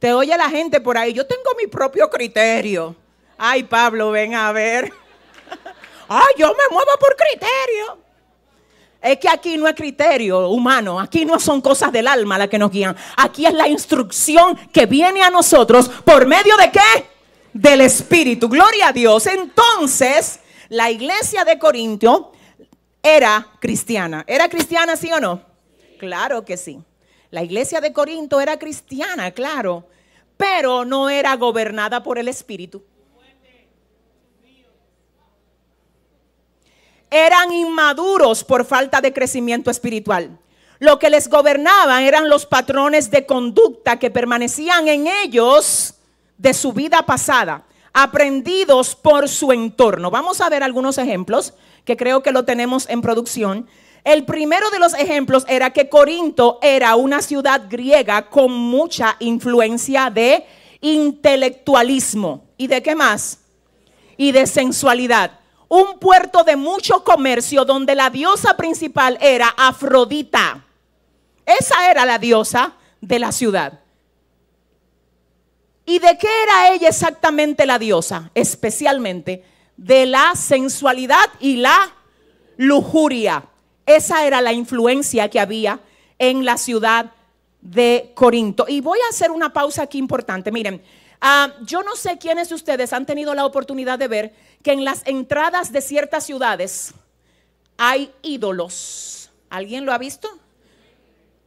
Speaker 1: te oye la gente por ahí, yo tengo mi propio criterio. Ay, Pablo, ven a ver. Ay, yo me muevo por criterio. Es que aquí no es criterio humano, aquí no son cosas del alma las que nos guían. Aquí es la instrucción que viene a nosotros por medio de qué? Del Espíritu. Gloria a Dios. Entonces, la iglesia de Corinto era cristiana. ¿Era cristiana, sí o no? Claro que sí. La iglesia de Corinto era cristiana, claro pero no era gobernada por el Espíritu. Eran inmaduros por falta de crecimiento espiritual. Lo que les gobernaban eran los patrones de conducta que permanecían en ellos de su vida pasada, aprendidos por su entorno. Vamos a ver algunos ejemplos que creo que lo tenemos en producción el primero de los ejemplos era que Corinto era una ciudad griega con mucha influencia de intelectualismo. ¿Y de qué más? Y de sensualidad. Un puerto de mucho comercio donde la diosa principal era Afrodita. Esa era la diosa de la ciudad. ¿Y de qué era ella exactamente la diosa? Especialmente de la sensualidad y la lujuria. Esa era la influencia que había en la ciudad de Corinto. Y voy a hacer una pausa aquí importante. Miren, ah, yo no sé quiénes de ustedes han tenido la oportunidad de ver que en las entradas de ciertas ciudades hay ídolos. ¿Alguien lo ha visto?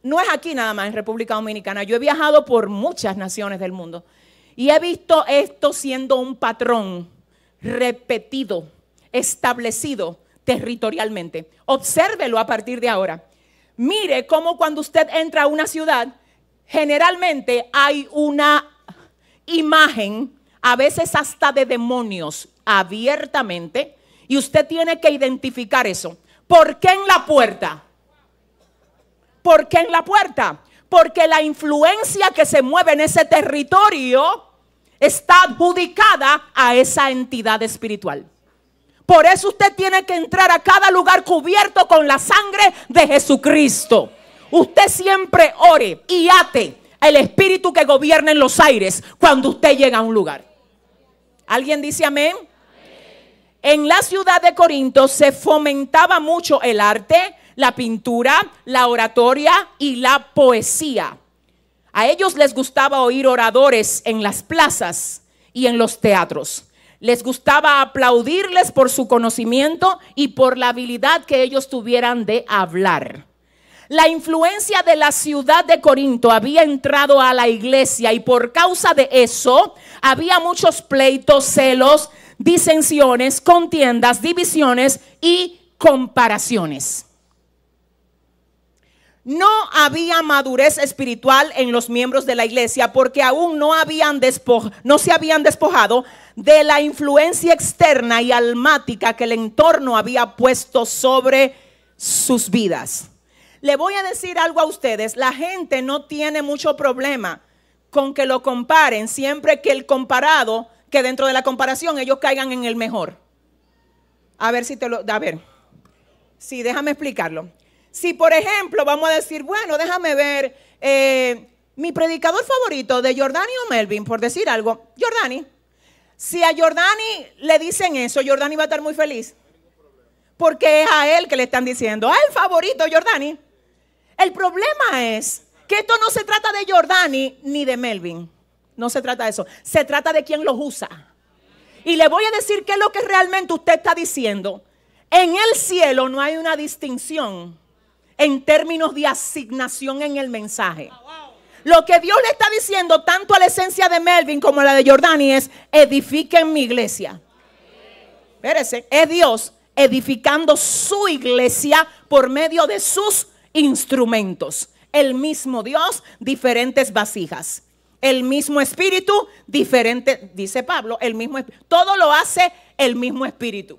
Speaker 1: No es aquí nada más en República Dominicana. Yo he viajado por muchas naciones del mundo y he visto esto siendo un patrón repetido, establecido territorialmente. Obsérvelo a partir de ahora. Mire cómo cuando usted entra a una ciudad, generalmente hay una imagen, a veces hasta de demonios, abiertamente, y usted tiene que identificar eso. ¿Por qué en la puerta? ¿Por qué en la puerta? Porque la influencia que se mueve en ese territorio está adjudicada a esa entidad espiritual. Por eso usted tiene que entrar a cada lugar cubierto con la sangre de Jesucristo. Usted siempre ore y ate el espíritu que gobierna en los aires cuando usted llega a un lugar. ¿Alguien dice amén? En la ciudad de Corinto se fomentaba mucho el arte, la pintura, la oratoria y la poesía. A ellos les gustaba oír oradores en las plazas y en los teatros. Les gustaba aplaudirles por su conocimiento y por la habilidad que ellos tuvieran de hablar. La influencia de la ciudad de Corinto había entrado a la iglesia y por causa de eso había muchos pleitos, celos, disensiones, contiendas, divisiones y comparaciones. No había madurez espiritual en los miembros de la iglesia porque aún no, habían no se habían despojado de la influencia externa y almática que el entorno había puesto sobre sus vidas. Le voy a decir algo a ustedes, la gente no tiene mucho problema con que lo comparen siempre que el comparado, que dentro de la comparación ellos caigan en el mejor. A ver si te lo, a ver, sí, déjame explicarlo. Si, por ejemplo, vamos a decir, bueno, déjame ver, eh, mi predicador favorito de Jordani o Melvin, por decir algo, Jordani. Si a Jordani le dicen eso, Jordani va a estar muy feliz. Porque es a él que le están diciendo, a ah, él favorito, Jordani. El problema es que esto no se trata de Jordani ni de Melvin. No se trata de eso. Se trata de quien los usa. Y le voy a decir qué es lo que realmente usted está diciendo. En el cielo no hay una distinción en términos de asignación en el mensaje. Lo que Dios le está diciendo tanto a la esencia de Melvin como a la de Jordani es, edifiquen mi iglesia. es Dios edificando su iglesia por medio de sus instrumentos. El mismo Dios, diferentes vasijas. El mismo espíritu, diferente, dice Pablo, el mismo todo lo hace el mismo espíritu.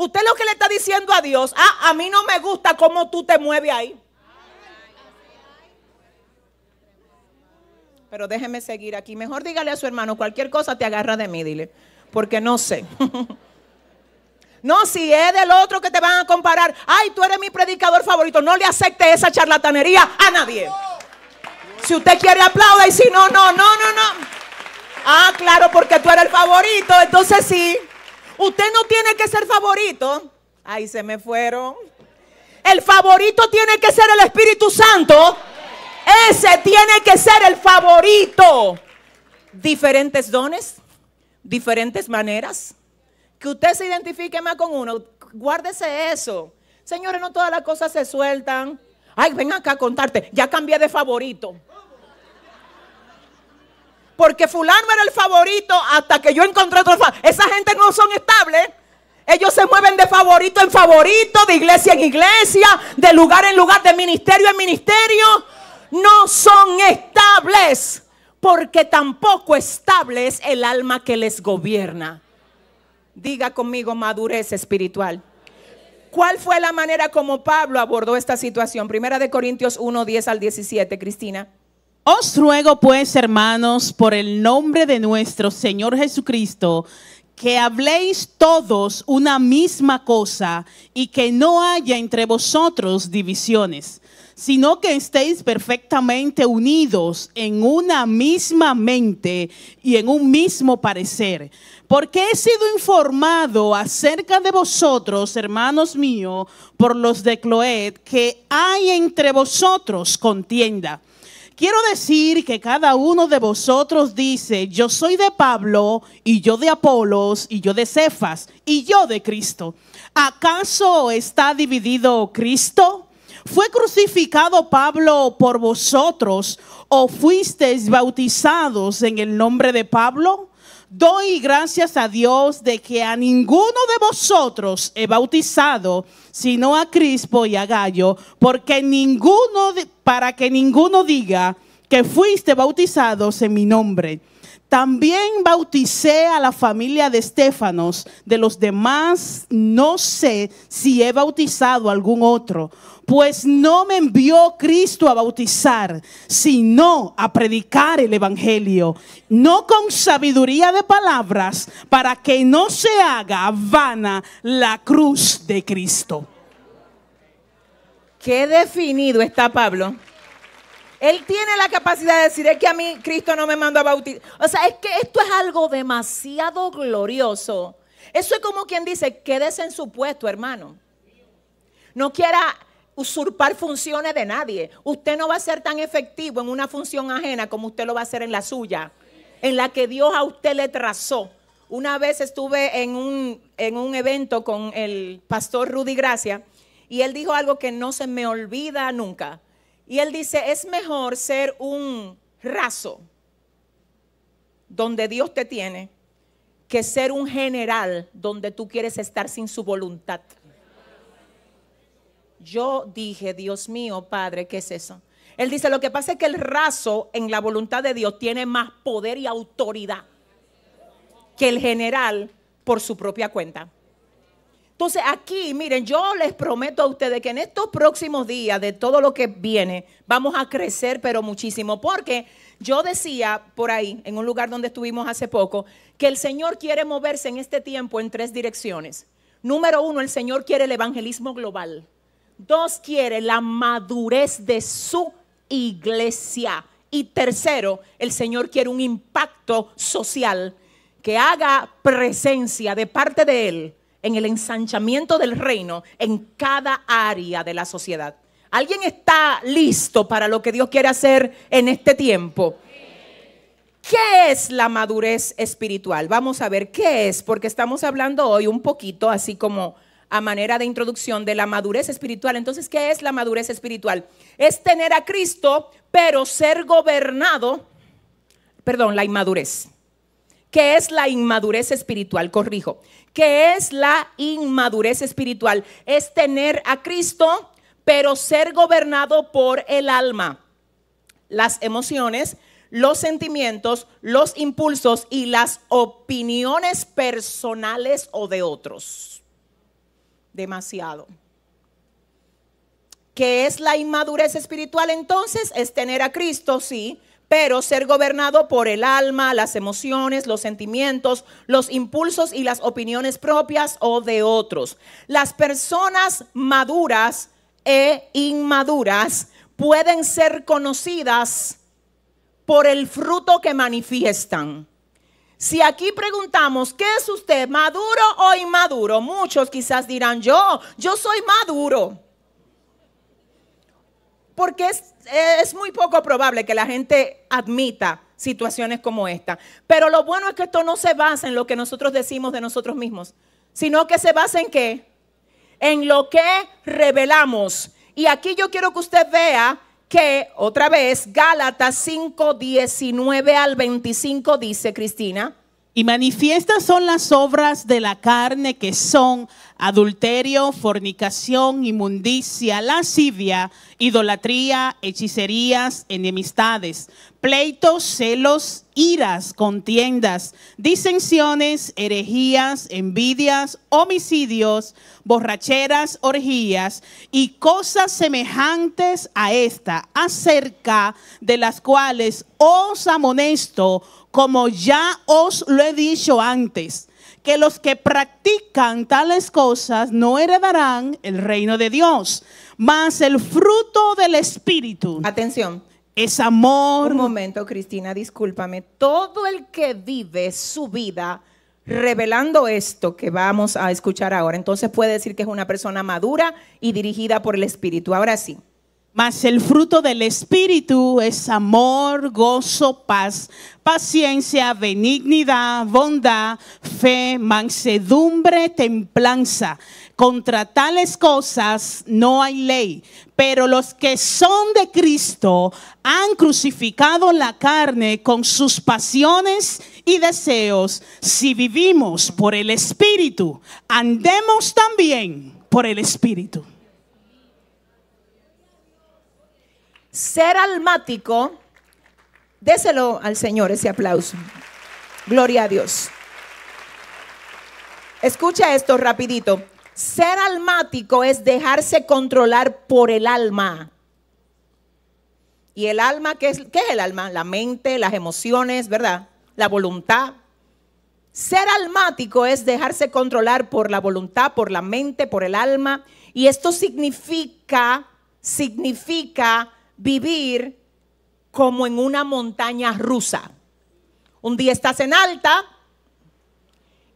Speaker 1: Usted lo que le está diciendo a Dios, ah, a mí no me gusta cómo tú te mueves ahí. Pero déjeme seguir aquí. Mejor dígale a su hermano, cualquier cosa te agarra de mí, dile. Porque no sé. No, si es del otro que te van a comparar. Ay, tú eres mi predicador favorito. No le acepte esa charlatanería a nadie. Si usted quiere aplauda y si no, no, no, no, no. Ah, claro, porque tú eres el favorito. Entonces sí. Usted no tiene que ser favorito. Ahí se me fueron. El favorito tiene que ser el Espíritu Santo. Ese tiene que ser el favorito. Diferentes dones, diferentes maneras. Que usted se identifique más con uno. Guárdese eso. Señores, no todas las cosas se sueltan. Ay, ven acá a contarte. Ya cambié de favorito. Porque fulano era el favorito hasta que yo encontré otro favorito. Esa gente no son estables. Ellos se mueven de favorito en favorito, de iglesia en iglesia, de lugar en lugar, de ministerio en ministerio. No son estables, porque tampoco estable es el alma que les gobierna. Diga conmigo madurez espiritual. ¿Cuál fue la manera como Pablo abordó esta situación? Primera de Corintios 1, 10 al 17, Cristina.
Speaker 2: Os ruego pues, hermanos, por el nombre de nuestro Señor Jesucristo, que habléis todos una misma cosa y que no haya entre vosotros divisiones, sino que estéis perfectamente unidos en una misma mente y en un mismo parecer. Porque he sido informado acerca de vosotros, hermanos míos, por los de Cloed, que hay entre vosotros contienda. Quiero decir que cada uno de vosotros dice, yo soy de Pablo y yo de Apolos y yo de Cefas y yo de Cristo. ¿Acaso está dividido Cristo? ¿Fue crucificado Pablo por vosotros o fuisteis bautizados en el nombre de Pablo? Doy gracias a Dios de que a ninguno de vosotros he bautizado, sino a Crispo y a Gallo, porque ninguno, para que ninguno diga que fuiste bautizados en mi nombre. También bauticé a la familia de Estefanos, de los demás no sé si he bautizado a algún otro, pues no me envió Cristo a bautizar, sino a predicar el Evangelio, no con sabiduría de palabras, para que no se haga vana la cruz de Cristo. Qué definido está Pablo.
Speaker 1: Él tiene la capacidad de decir, es que a mí Cristo no me mandó a bautizar. O sea, es que esto es algo demasiado glorioso. Eso es como quien dice, quédese en su puesto, hermano. No quiera usurpar funciones de nadie. Usted no va a ser tan efectivo en una función ajena como usted lo va a ser en la suya, en la que Dios a usted le trazó. Una vez estuve en un, en un evento con el pastor Rudy Gracia y él dijo algo que no se me olvida nunca. Y él dice, es mejor ser un raso donde Dios te tiene que ser un general donde tú quieres estar sin su voluntad. Yo dije, Dios mío, Padre, ¿qué es eso? Él dice, lo que pasa es que el raso en la voluntad de Dios tiene más poder y autoridad que el general por su propia cuenta. Entonces aquí, miren, yo les prometo a ustedes que en estos próximos días de todo lo que viene, vamos a crecer, pero muchísimo, porque yo decía por ahí, en un lugar donde estuvimos hace poco, que el Señor quiere moverse en este tiempo en tres direcciones. Número uno, el Señor quiere el evangelismo global. Dos, quiere la madurez de su iglesia. Y tercero, el Señor quiere un impacto social que haga presencia de parte de Él en el ensanchamiento del reino en cada área de la sociedad. ¿Alguien está listo para lo que Dios quiere hacer en este tiempo? ¿Qué es la madurez espiritual? Vamos a ver qué es, porque estamos hablando hoy un poquito, así como a manera de introducción, de la madurez espiritual. Entonces, ¿qué es la madurez espiritual? Es tener a Cristo, pero ser gobernado, perdón, la inmadurez. ¿Qué es la inmadurez espiritual? Corrijo. ¿Qué es la inmadurez espiritual? Es tener a Cristo, pero ser gobernado por el alma, las emociones, los sentimientos, los impulsos y las opiniones personales o de otros. Demasiado. ¿Qué es la inmadurez espiritual entonces? Es tener a Cristo, sí, pero ser gobernado por el alma, las emociones, los sentimientos, los impulsos y las opiniones propias o de otros. Las personas maduras e inmaduras pueden ser conocidas por el fruto que manifiestan. Si aquí preguntamos, ¿qué es usted, maduro o inmaduro? Muchos quizás dirán, yo, yo soy maduro porque eh, es, muy poco probable que la gente admita situaciones como esta. Pero lo bueno es que esto no se basa en lo que nosotros decimos de nosotros mismos, sino que se basa en qué? En lo que revelamos. Y aquí yo quiero que usted vea que otra vez Gálatas 5, 19 al 25 dice, Cristina,
Speaker 2: y manifiestas son las obras de la carne que son adulterio, fornicación, inmundicia, lascivia, idolatría, hechicerías, enemistades, pleitos, celos, iras, contiendas, disensiones, herejías, envidias, homicidios, borracheras, orgías y cosas semejantes a esta, acerca de las cuales os amonesto como ya os lo he dicho antes, que los que practican tales cosas no heredarán el reino de Dios, mas el fruto del Espíritu. Atención.
Speaker 1: Es amor. Un momento, Cristina, discúlpame. Todo el que vive su vida revelando esto que vamos a escuchar ahora, entonces puede decir que es una persona
Speaker 2: madura y dirigida por el Espíritu. Ahora sí. Mas el fruto del Espíritu es amor, gozo, paz, paciencia, benignidad, bondad, fe, mansedumbre, templanza. Contra tales cosas no hay ley, pero los que son de Cristo han crucificado la carne con sus pasiones y deseos. Si vivimos por el Espíritu, andemos también por el Espíritu.
Speaker 1: Ser almático, déselo al Señor ese aplauso. Gloria a Dios. Escucha esto rapidito. Ser almático es dejarse controlar por el alma. Y el alma, ¿qué es, es el alma? La mente, las emociones, ¿verdad? La voluntad. Ser almático es dejarse controlar por la voluntad, por la mente, por el alma. Y esto significa, significa vivir como en una montaña rusa. Un día estás en alta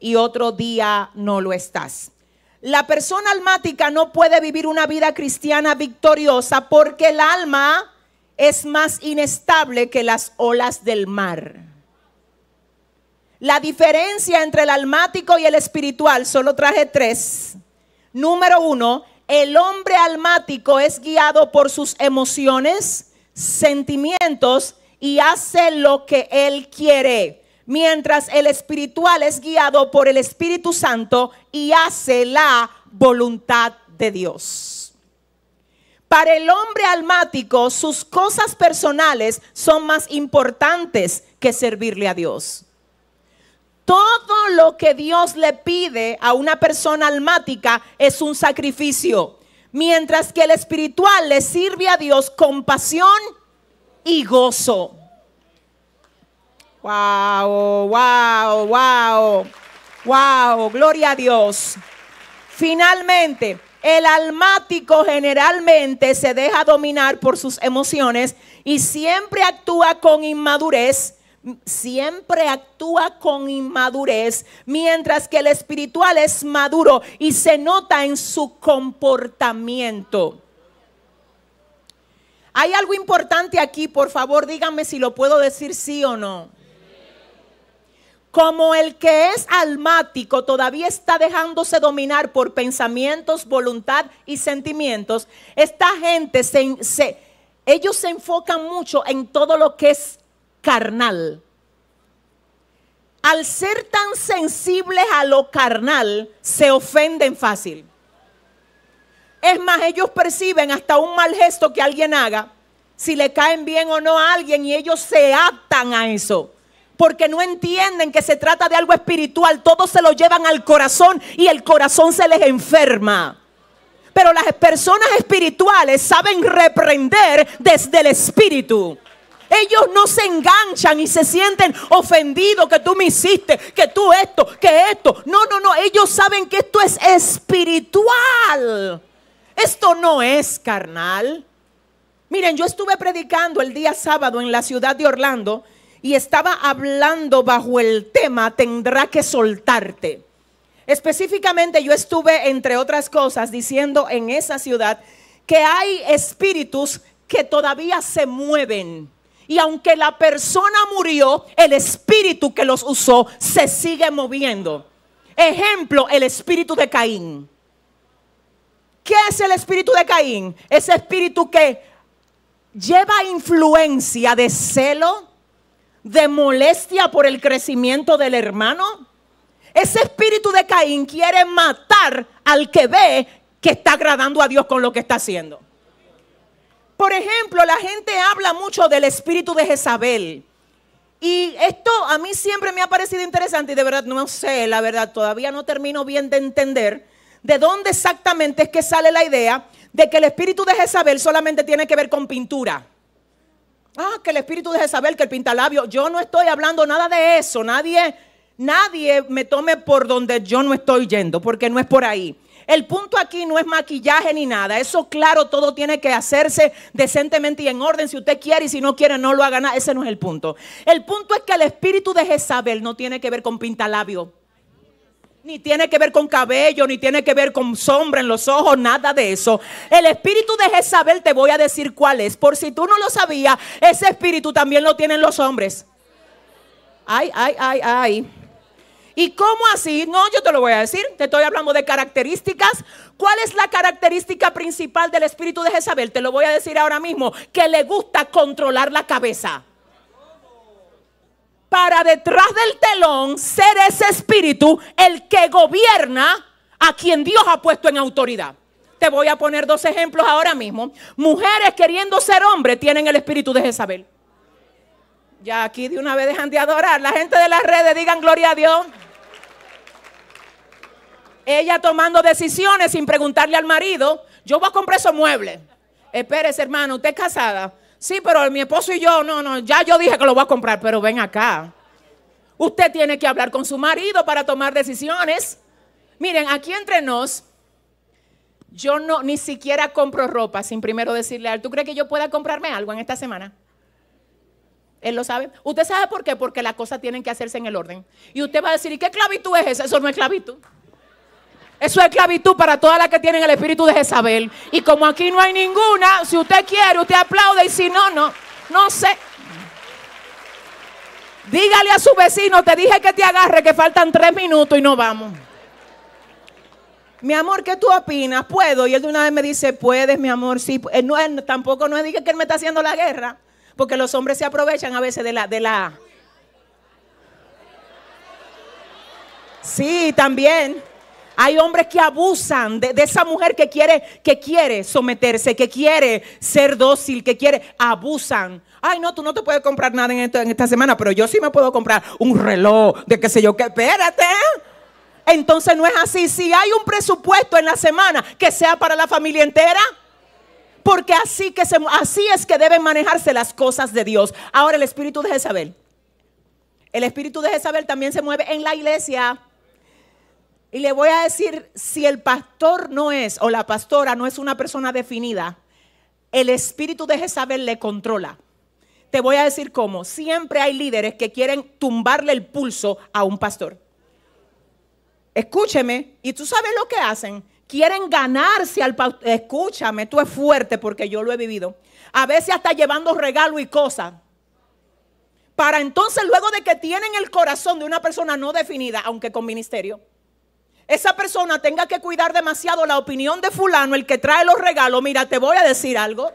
Speaker 1: y otro día no lo estás. La persona almática no puede vivir una vida cristiana victoriosa porque el alma es más inestable que las olas del mar. La diferencia entre el almático y el espiritual, solo traje tres. Número uno, el hombre almático es guiado por sus emociones, sentimientos y hace lo que él quiere, mientras el espiritual es guiado por el Espíritu Santo y hace la voluntad de Dios. Para el hombre almático, sus cosas personales son más importantes que servirle a Dios. Todo lo que Dios le pide a una persona almática es un sacrificio, mientras que el espiritual le sirve a Dios con pasión y gozo. Wow, wow, wow. Wow, gloria a Dios. Finalmente, el almático generalmente se deja dominar por sus emociones y siempre actúa con inmadurez siempre actúa con inmadurez, mientras que el espiritual es maduro y se nota en su comportamiento. Hay algo importante aquí, por favor, díganme si lo puedo decir sí o no. Como el que es almático todavía está dejándose dominar por pensamientos, voluntad y sentimientos, esta gente se, se ellos se enfocan mucho en todo lo que es carnal. Al ser tan sensibles a lo carnal, se ofenden fácil. Es más, ellos perciben hasta un mal gesto que alguien haga, si le caen bien o no a alguien, y ellos se aptan a eso. Porque no entienden que se trata de algo espiritual. Todos se lo llevan al corazón y el corazón se les enferma. Pero las personas espirituales saben reprender desde el espíritu. Ellos no se enganchan y se sienten ofendidos que tú me hiciste, que tú esto, que esto. No, no, no. Ellos saben que esto es espiritual. Esto no es carnal. Miren, yo estuve predicando el día sábado en la ciudad de Orlando y estaba hablando bajo el tema tendrá que soltarte. Específicamente yo estuve, entre otras cosas, diciendo en esa ciudad que hay espíritus que todavía se mueven. Y aunque la persona murió, el espíritu que los usó se sigue moviendo. Ejemplo, el espíritu de Caín. ¿Qué es el espíritu de Caín? Ese espíritu que lleva influencia de celo, de molestia por el crecimiento del hermano. Ese espíritu de Caín quiere matar al que ve que está agradando a Dios con lo que está haciendo. Por ejemplo, la gente habla mucho del espíritu de Jezabel. Y esto a mí siempre me ha parecido interesante y de verdad no sé, la verdad todavía no termino bien de entender de dónde exactamente es que sale la idea de que el espíritu de Jezabel solamente tiene que ver con pintura. Ah, que el espíritu de Jezabel, que el pintalabio. Yo no estoy hablando nada de eso. Nadie, nadie me tome por donde yo no estoy yendo, porque no es por ahí. El punto aquí no es maquillaje ni nada. Eso claro, todo tiene que hacerse decentemente y en orden si usted quiere y si no quiere no lo haga nada. Ese no es el punto. El punto es que el espíritu de Jezabel no tiene que ver con pintalabio. Ni tiene que ver con cabello, ni tiene que ver con sombra en los ojos, nada de eso. El espíritu de Jezabel te voy a decir cuál es. Por si tú no lo sabías, ese espíritu también lo tienen los hombres. Ay, ay, ay, ay. ¿Y cómo así? No, yo te lo voy a decir. Te estoy hablando de características. ¿Cuál es la característica principal del espíritu de Jezabel? Te lo voy a decir ahora mismo. Que le gusta controlar la cabeza. Para detrás del telón ser ese espíritu el que gobierna a quien Dios ha puesto en autoridad. Te voy a poner dos ejemplos ahora mismo. Mujeres queriendo ser hombres tienen el espíritu de Jezabel. Ya aquí de una vez dejan de adorar. La gente de las redes digan gloria a Dios. Ella tomando decisiones sin preguntarle al marido, yo voy a comprar esos muebles. Espérese, hermano, usted es casada. Sí, pero mi esposo y yo, no, no, ya yo dije que lo voy a comprar, pero ven acá. Usted tiene que hablar con su marido para tomar decisiones. Miren, aquí entre nos, yo no ni siquiera compro ropa sin primero decirle a ¿tú crees que yo pueda comprarme algo en esta semana? Él lo sabe. ¿Usted sabe por qué? Porque las cosas tienen que hacerse en el orden. Y usted va a decir, ¿y qué clavitud es esa? Eso no es clavitud eso es esclavitud para todas las que tienen el espíritu de Jezabel. Y como aquí no hay ninguna, si usted quiere, usted aplaude y si no, no. No sé. Dígale a su vecino, te dije que te agarre, que faltan tres minutos y no vamos. Mi amor, ¿qué tú opinas? ¿Puedo? Y él de una vez me dice, puedes, mi amor, sí. Eh, no, eh, tampoco no es que él me está haciendo la guerra, porque los hombres se aprovechan a veces de la, de la... Sí, también. Hay hombres que abusan de, esa mujer que quiere, que quiere someterse, que quiere ser dócil, que quiere, abusan. Ay, no, tú no te puedes comprar nada en, en esta semana, pero yo sí me puedo comprar un reloj de qué sé yo qué. Espérate. Entonces no es así. Si hay un presupuesto en la semana que sea para la familia entera, porque así, que se, así es que deben manejarse las cosas de Dios. Ahora el espíritu de Jezabel. El espíritu de Jezabel también se mueve en la iglesia. Y le voy a decir, si el pastor no es, o la pastora no es una persona definida, el espíritu de Jezabel le controla. Te voy a decir cómo. Siempre hay líderes que quieren tumbarle el pulso a un pastor. Escúcheme, y tú sabes lo que hacen. Quieren ganarse al pastor. Escúchame, tú es fuerte porque yo lo he vivido. A veces hasta llevando regalo y cosas. Para entonces, luego de que tienen el corazón de una persona no definida, aunque con ministerio, esa persona tenga que cuidar demasiado la opinión de fulano, el que trae los regalos, mira, te voy a decir algo.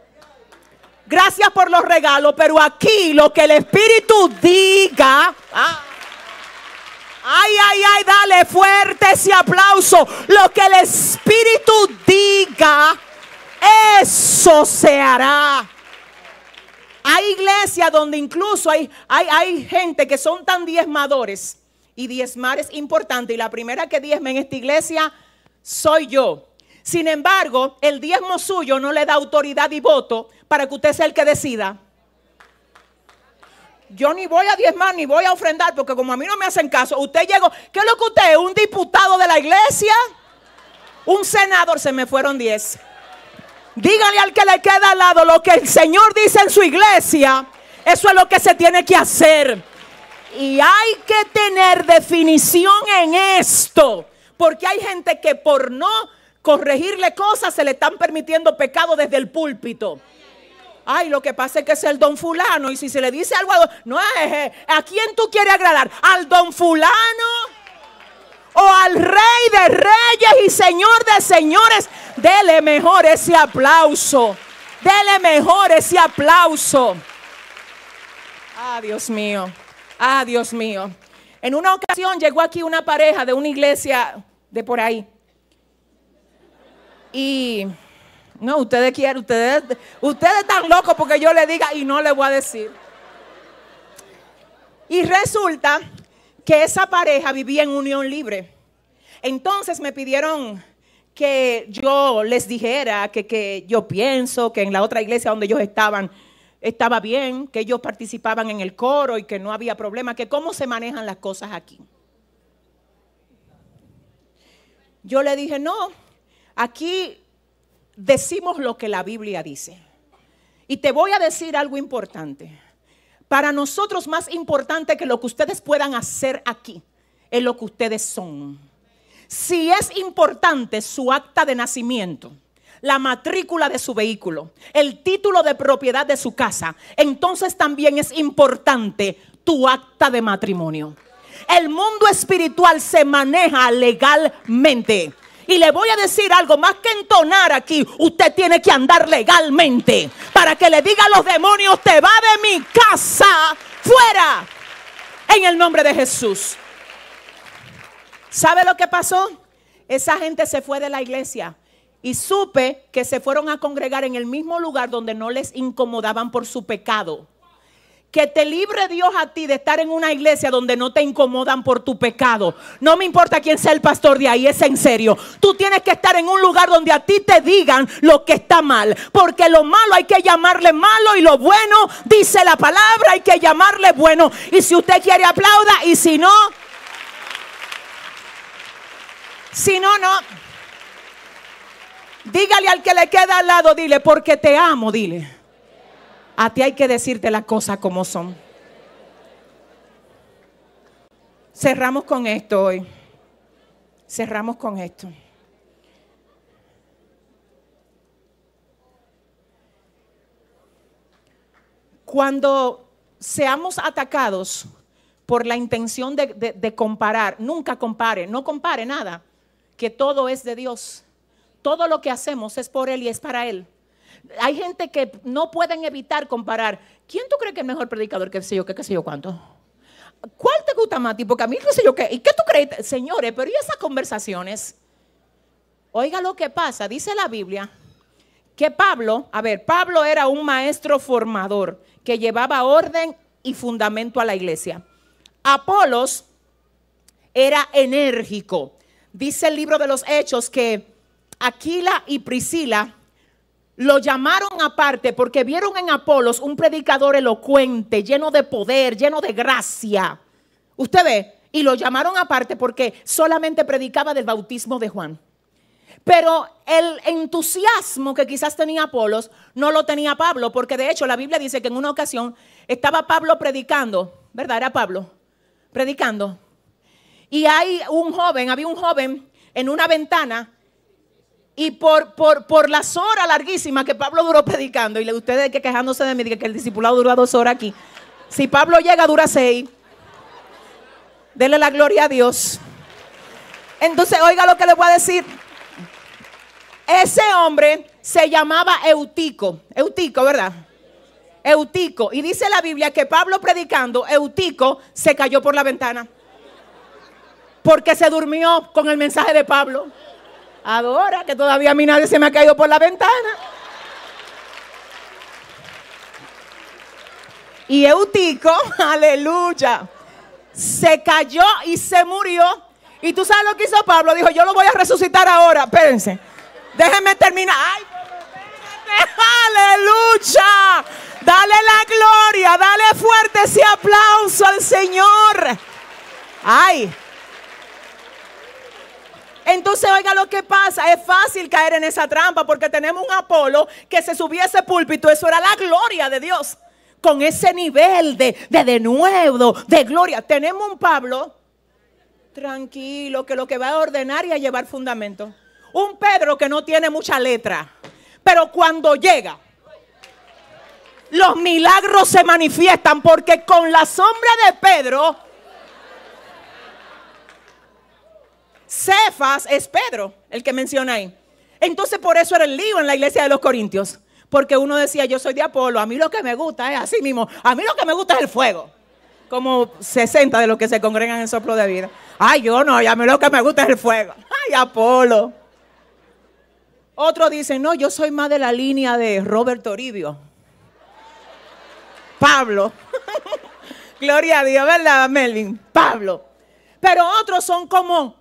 Speaker 1: Gracias por los regalos, pero aquí lo que el Espíritu diga... Ah, ay, ay, ay, dale fuerte ese aplauso. Lo que el Espíritu diga, eso se hará. Hay iglesias donde incluso hay, hay, hay gente que son tan diezmadores y diezmar es importante. Y la primera que diezme en esta iglesia soy yo. Sin embargo, el diezmo suyo no le da autoridad y voto para que usted sea el que decida. Yo ni voy a diezmar ni voy a ofrendar porque como a mí no me hacen caso, usted llegó, ¿qué es lo que usted es? ¿Un diputado de la iglesia? ¿Un senador? Se me fueron diez. Díganle al que le queda al lado lo que el Señor dice en su iglesia. Eso es lo que se tiene que hacer. Y hay que tener definición en esto, porque hay gente que por no corregirle cosas se le están permitiendo pecado desde el púlpito. Ay, lo que pasa es que es el don fulano y si se le dice algo a don, no eh, eh, ¿a quién tú quieres agradar? ¿Al don fulano? o al Rey de Reyes y Señor de Señores, dele mejor ese aplauso. Dele mejor ese aplauso. Ah, Dios mío. Ah, Dios mío. En una ocasión llegó aquí una pareja de una iglesia de por ahí. Y no, ustedes quieren, ustedes, ustedes están locos porque yo le diga y no le voy a decir. Y resulta que esa pareja vivía en unión libre. Entonces me pidieron que yo les dijera que, que yo pienso que en la otra iglesia donde ellos estaban estaba bien, que ellos participaban en el coro y que no había problema, que cómo se manejan las cosas aquí. Yo le dije, no, aquí decimos lo que la Biblia dice. Y te voy a decir algo importante. Para nosotros más importante que lo que ustedes puedan hacer aquí es lo que ustedes son. Si es importante su acta de nacimiento, la matrícula de su vehículo, el título de propiedad de su casa, entonces también es importante tu acta de matrimonio. El mundo espiritual se maneja legalmente. Y le voy a decir algo, más que entonar aquí, usted tiene que andar legalmente para que le diga a los demonios, te va de mi casa fuera. En el nombre de Jesús. ¿Sabe lo que pasó? Esa gente se fue de la iglesia y supe que se fueron a congregar en el mismo lugar donde no les incomodaban por su pecado. Que te libre Dios a ti de estar en una iglesia donde no te incomodan por tu pecado. No me importa quién sea el pastor de ahí, es en serio. Tú tienes que estar en un lugar donde a ti te digan lo que está mal. Porque lo malo hay que llamarle malo y lo bueno, dice la palabra, hay que llamarle bueno. Y si usted quiere aplauda y si no, si no, no. Dígale al que le queda al lado, dile, porque te amo, dile. A ti hay que decirte las cosas como son. Cerramos con esto hoy. Cerramos con esto. Cuando seamos atacados por la intención de, comparar, nunca compare, no compare nada, que todo es de Dios. Todo lo que hacemos es por Él y es para Él. Hay gente que no pueden evitar comparar. ¿Quién tú crees que es el mejor predicador? ¿Qué sé yo? ¿Qué, que sé yo? qué sé ¿Cuál te gusta más? Porque a mí qué sé yo. ¿qué? ¿Y qué tú crees? Señores, pero ¿y esas conversaciones? Oiga lo que pasa. Dice la Biblia que Pablo, a ver, Pablo era un maestro formador que llevaba orden y fundamento a la iglesia. Apolos era enérgico. Dice el libro de los Hechos que Aquila y Priscila lo llamaron aparte porque vieron en Apolos un predicador elocuente, lleno de poder, lleno de gracia. Usted ve, y lo llamaron aparte porque solamente predicaba del bautismo de Juan. Pero el entusiasmo que quizás tenía Apolos no lo tenía Pablo, porque de hecho la Biblia dice que en una ocasión estaba Pablo predicando, ¿verdad? Era Pablo predicando. Y hay un joven, había un joven en una ventana y por, por, por, las horas larguísimas que Pablo duró predicando, y ustedes que quejándose de mí, que el discipulado dura dos horas aquí. Si Pablo llega, dura seis. Dele la gloria a Dios. Entonces, oiga lo que le voy a decir. Ese hombre se llamaba Eutico. Eutico, ¿verdad? Eutico. Y dice la Biblia que Pablo predicando, Eutico se cayó por la ventana. Porque se durmió con el mensaje de Pablo. Ahora que todavía a mí nadie se me ha caído por la ventana. Y Eutico, aleluya, se cayó y se murió. Y tú sabes lo que hizo Pablo. Dijo, yo lo voy a resucitar ahora. Espérense. Déjenme terminar. Ay, aleluya. Dale la gloria. Dale fuerte ese aplauso al Señor. Ay. Entonces, oiga lo que pasa. Es fácil caer en esa trampa porque tenemos un Apolo que se subiese ese púlpito. Eso era la gloria de Dios. Con ese nivel de, de, de nuevo, de gloria. Tenemos un Pablo tranquilo que lo que va a ordenar y a llevar fundamento. Un Pedro que no tiene mucha letra. Pero cuando llega, los milagros se manifiestan porque con la sombra de Pedro Cefas es Pedro, el que menciona ahí. Entonces por eso era el lío en la iglesia de los Corintios. Porque uno decía, yo soy de Apolo, a mí lo que me gusta es así mismo, a mí lo que me gusta es el fuego. Como 60 de los que se congregan en soplo de vida. Ay, yo no, a mí lo que me gusta es el fuego. Ay, Apolo. Otros dicen, no, yo soy más de la línea de Roberto Toribio. Pablo. Gloria a Dios, ¿verdad, Melvin? Pablo. Pero otros son como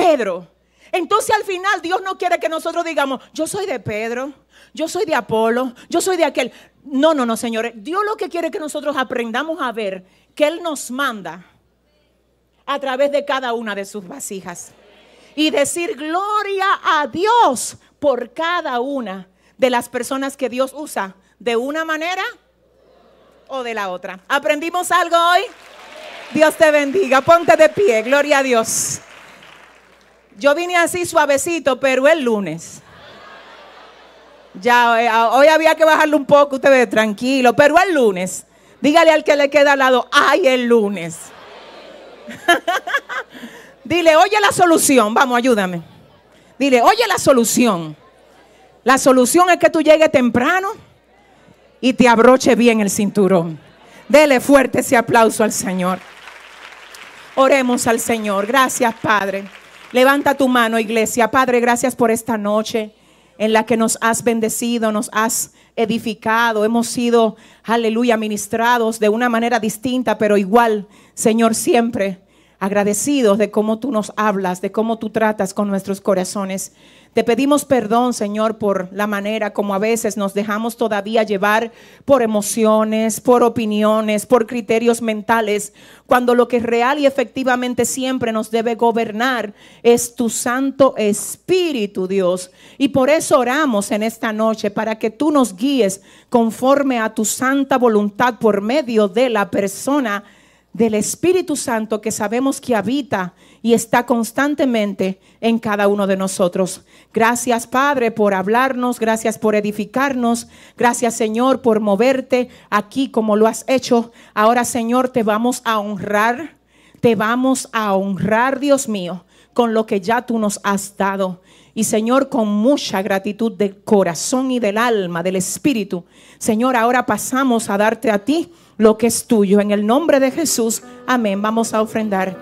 Speaker 1: Pedro. Entonces al final Dios no quiere que nosotros digamos, yo soy de Pedro, yo soy de Apolo, yo soy de aquel. No, no, no, señores. Dios lo que quiere es que nosotros aprendamos a ver que Él nos manda a través de cada una de sus vasijas. Y decir gloria a Dios por cada una de las personas que Dios usa de una manera o de la otra. ¿Aprendimos algo hoy? Dios te bendiga. Ponte de pie. Gloria a Dios. Yo vine así suavecito, pero el lunes. Ya, eh, hoy había que bajarle un poco, ve tranquilo, pero el lunes. Dígale al que le queda al lado, ay, el lunes. Dile, oye la solución, vamos, ayúdame. Dile, oye la solución. La solución es que tú llegues temprano y te abroche bien el cinturón. Dele fuerte ese aplauso al Señor. Oremos al Señor. Gracias, Padre. Levanta tu mano, iglesia. Padre, gracias por esta noche en la que nos has bendecido, nos has edificado, hemos sido, aleluya, ministrados de una manera distinta, pero igual, Señor, siempre agradecidos de cómo tú nos hablas, de cómo tú tratas con nuestros corazones. Te pedimos perdón, Señor, por la manera como a veces nos dejamos todavía llevar por emociones, por opiniones, por criterios mentales, cuando lo que real y efectivamente siempre nos debe gobernar es tu Santo Espíritu, Dios. Y por eso oramos en esta noche, para que tú nos guíes conforme a tu santa voluntad por medio de la persona del Espíritu Santo que sabemos que habita y está constantemente en cada uno de nosotros. Gracias Padre por hablarnos, gracias por edificarnos, gracias Señor por moverte aquí como lo has hecho. Ahora Señor te vamos a honrar, te vamos a honrar Dios mío con lo que ya tú nos has dado. Y Señor, con mucha gratitud del corazón y del alma, del espíritu. Señor, ahora pasamos a darte a ti lo que es tuyo. En el nombre de Jesús, amén. Vamos a ofrendar.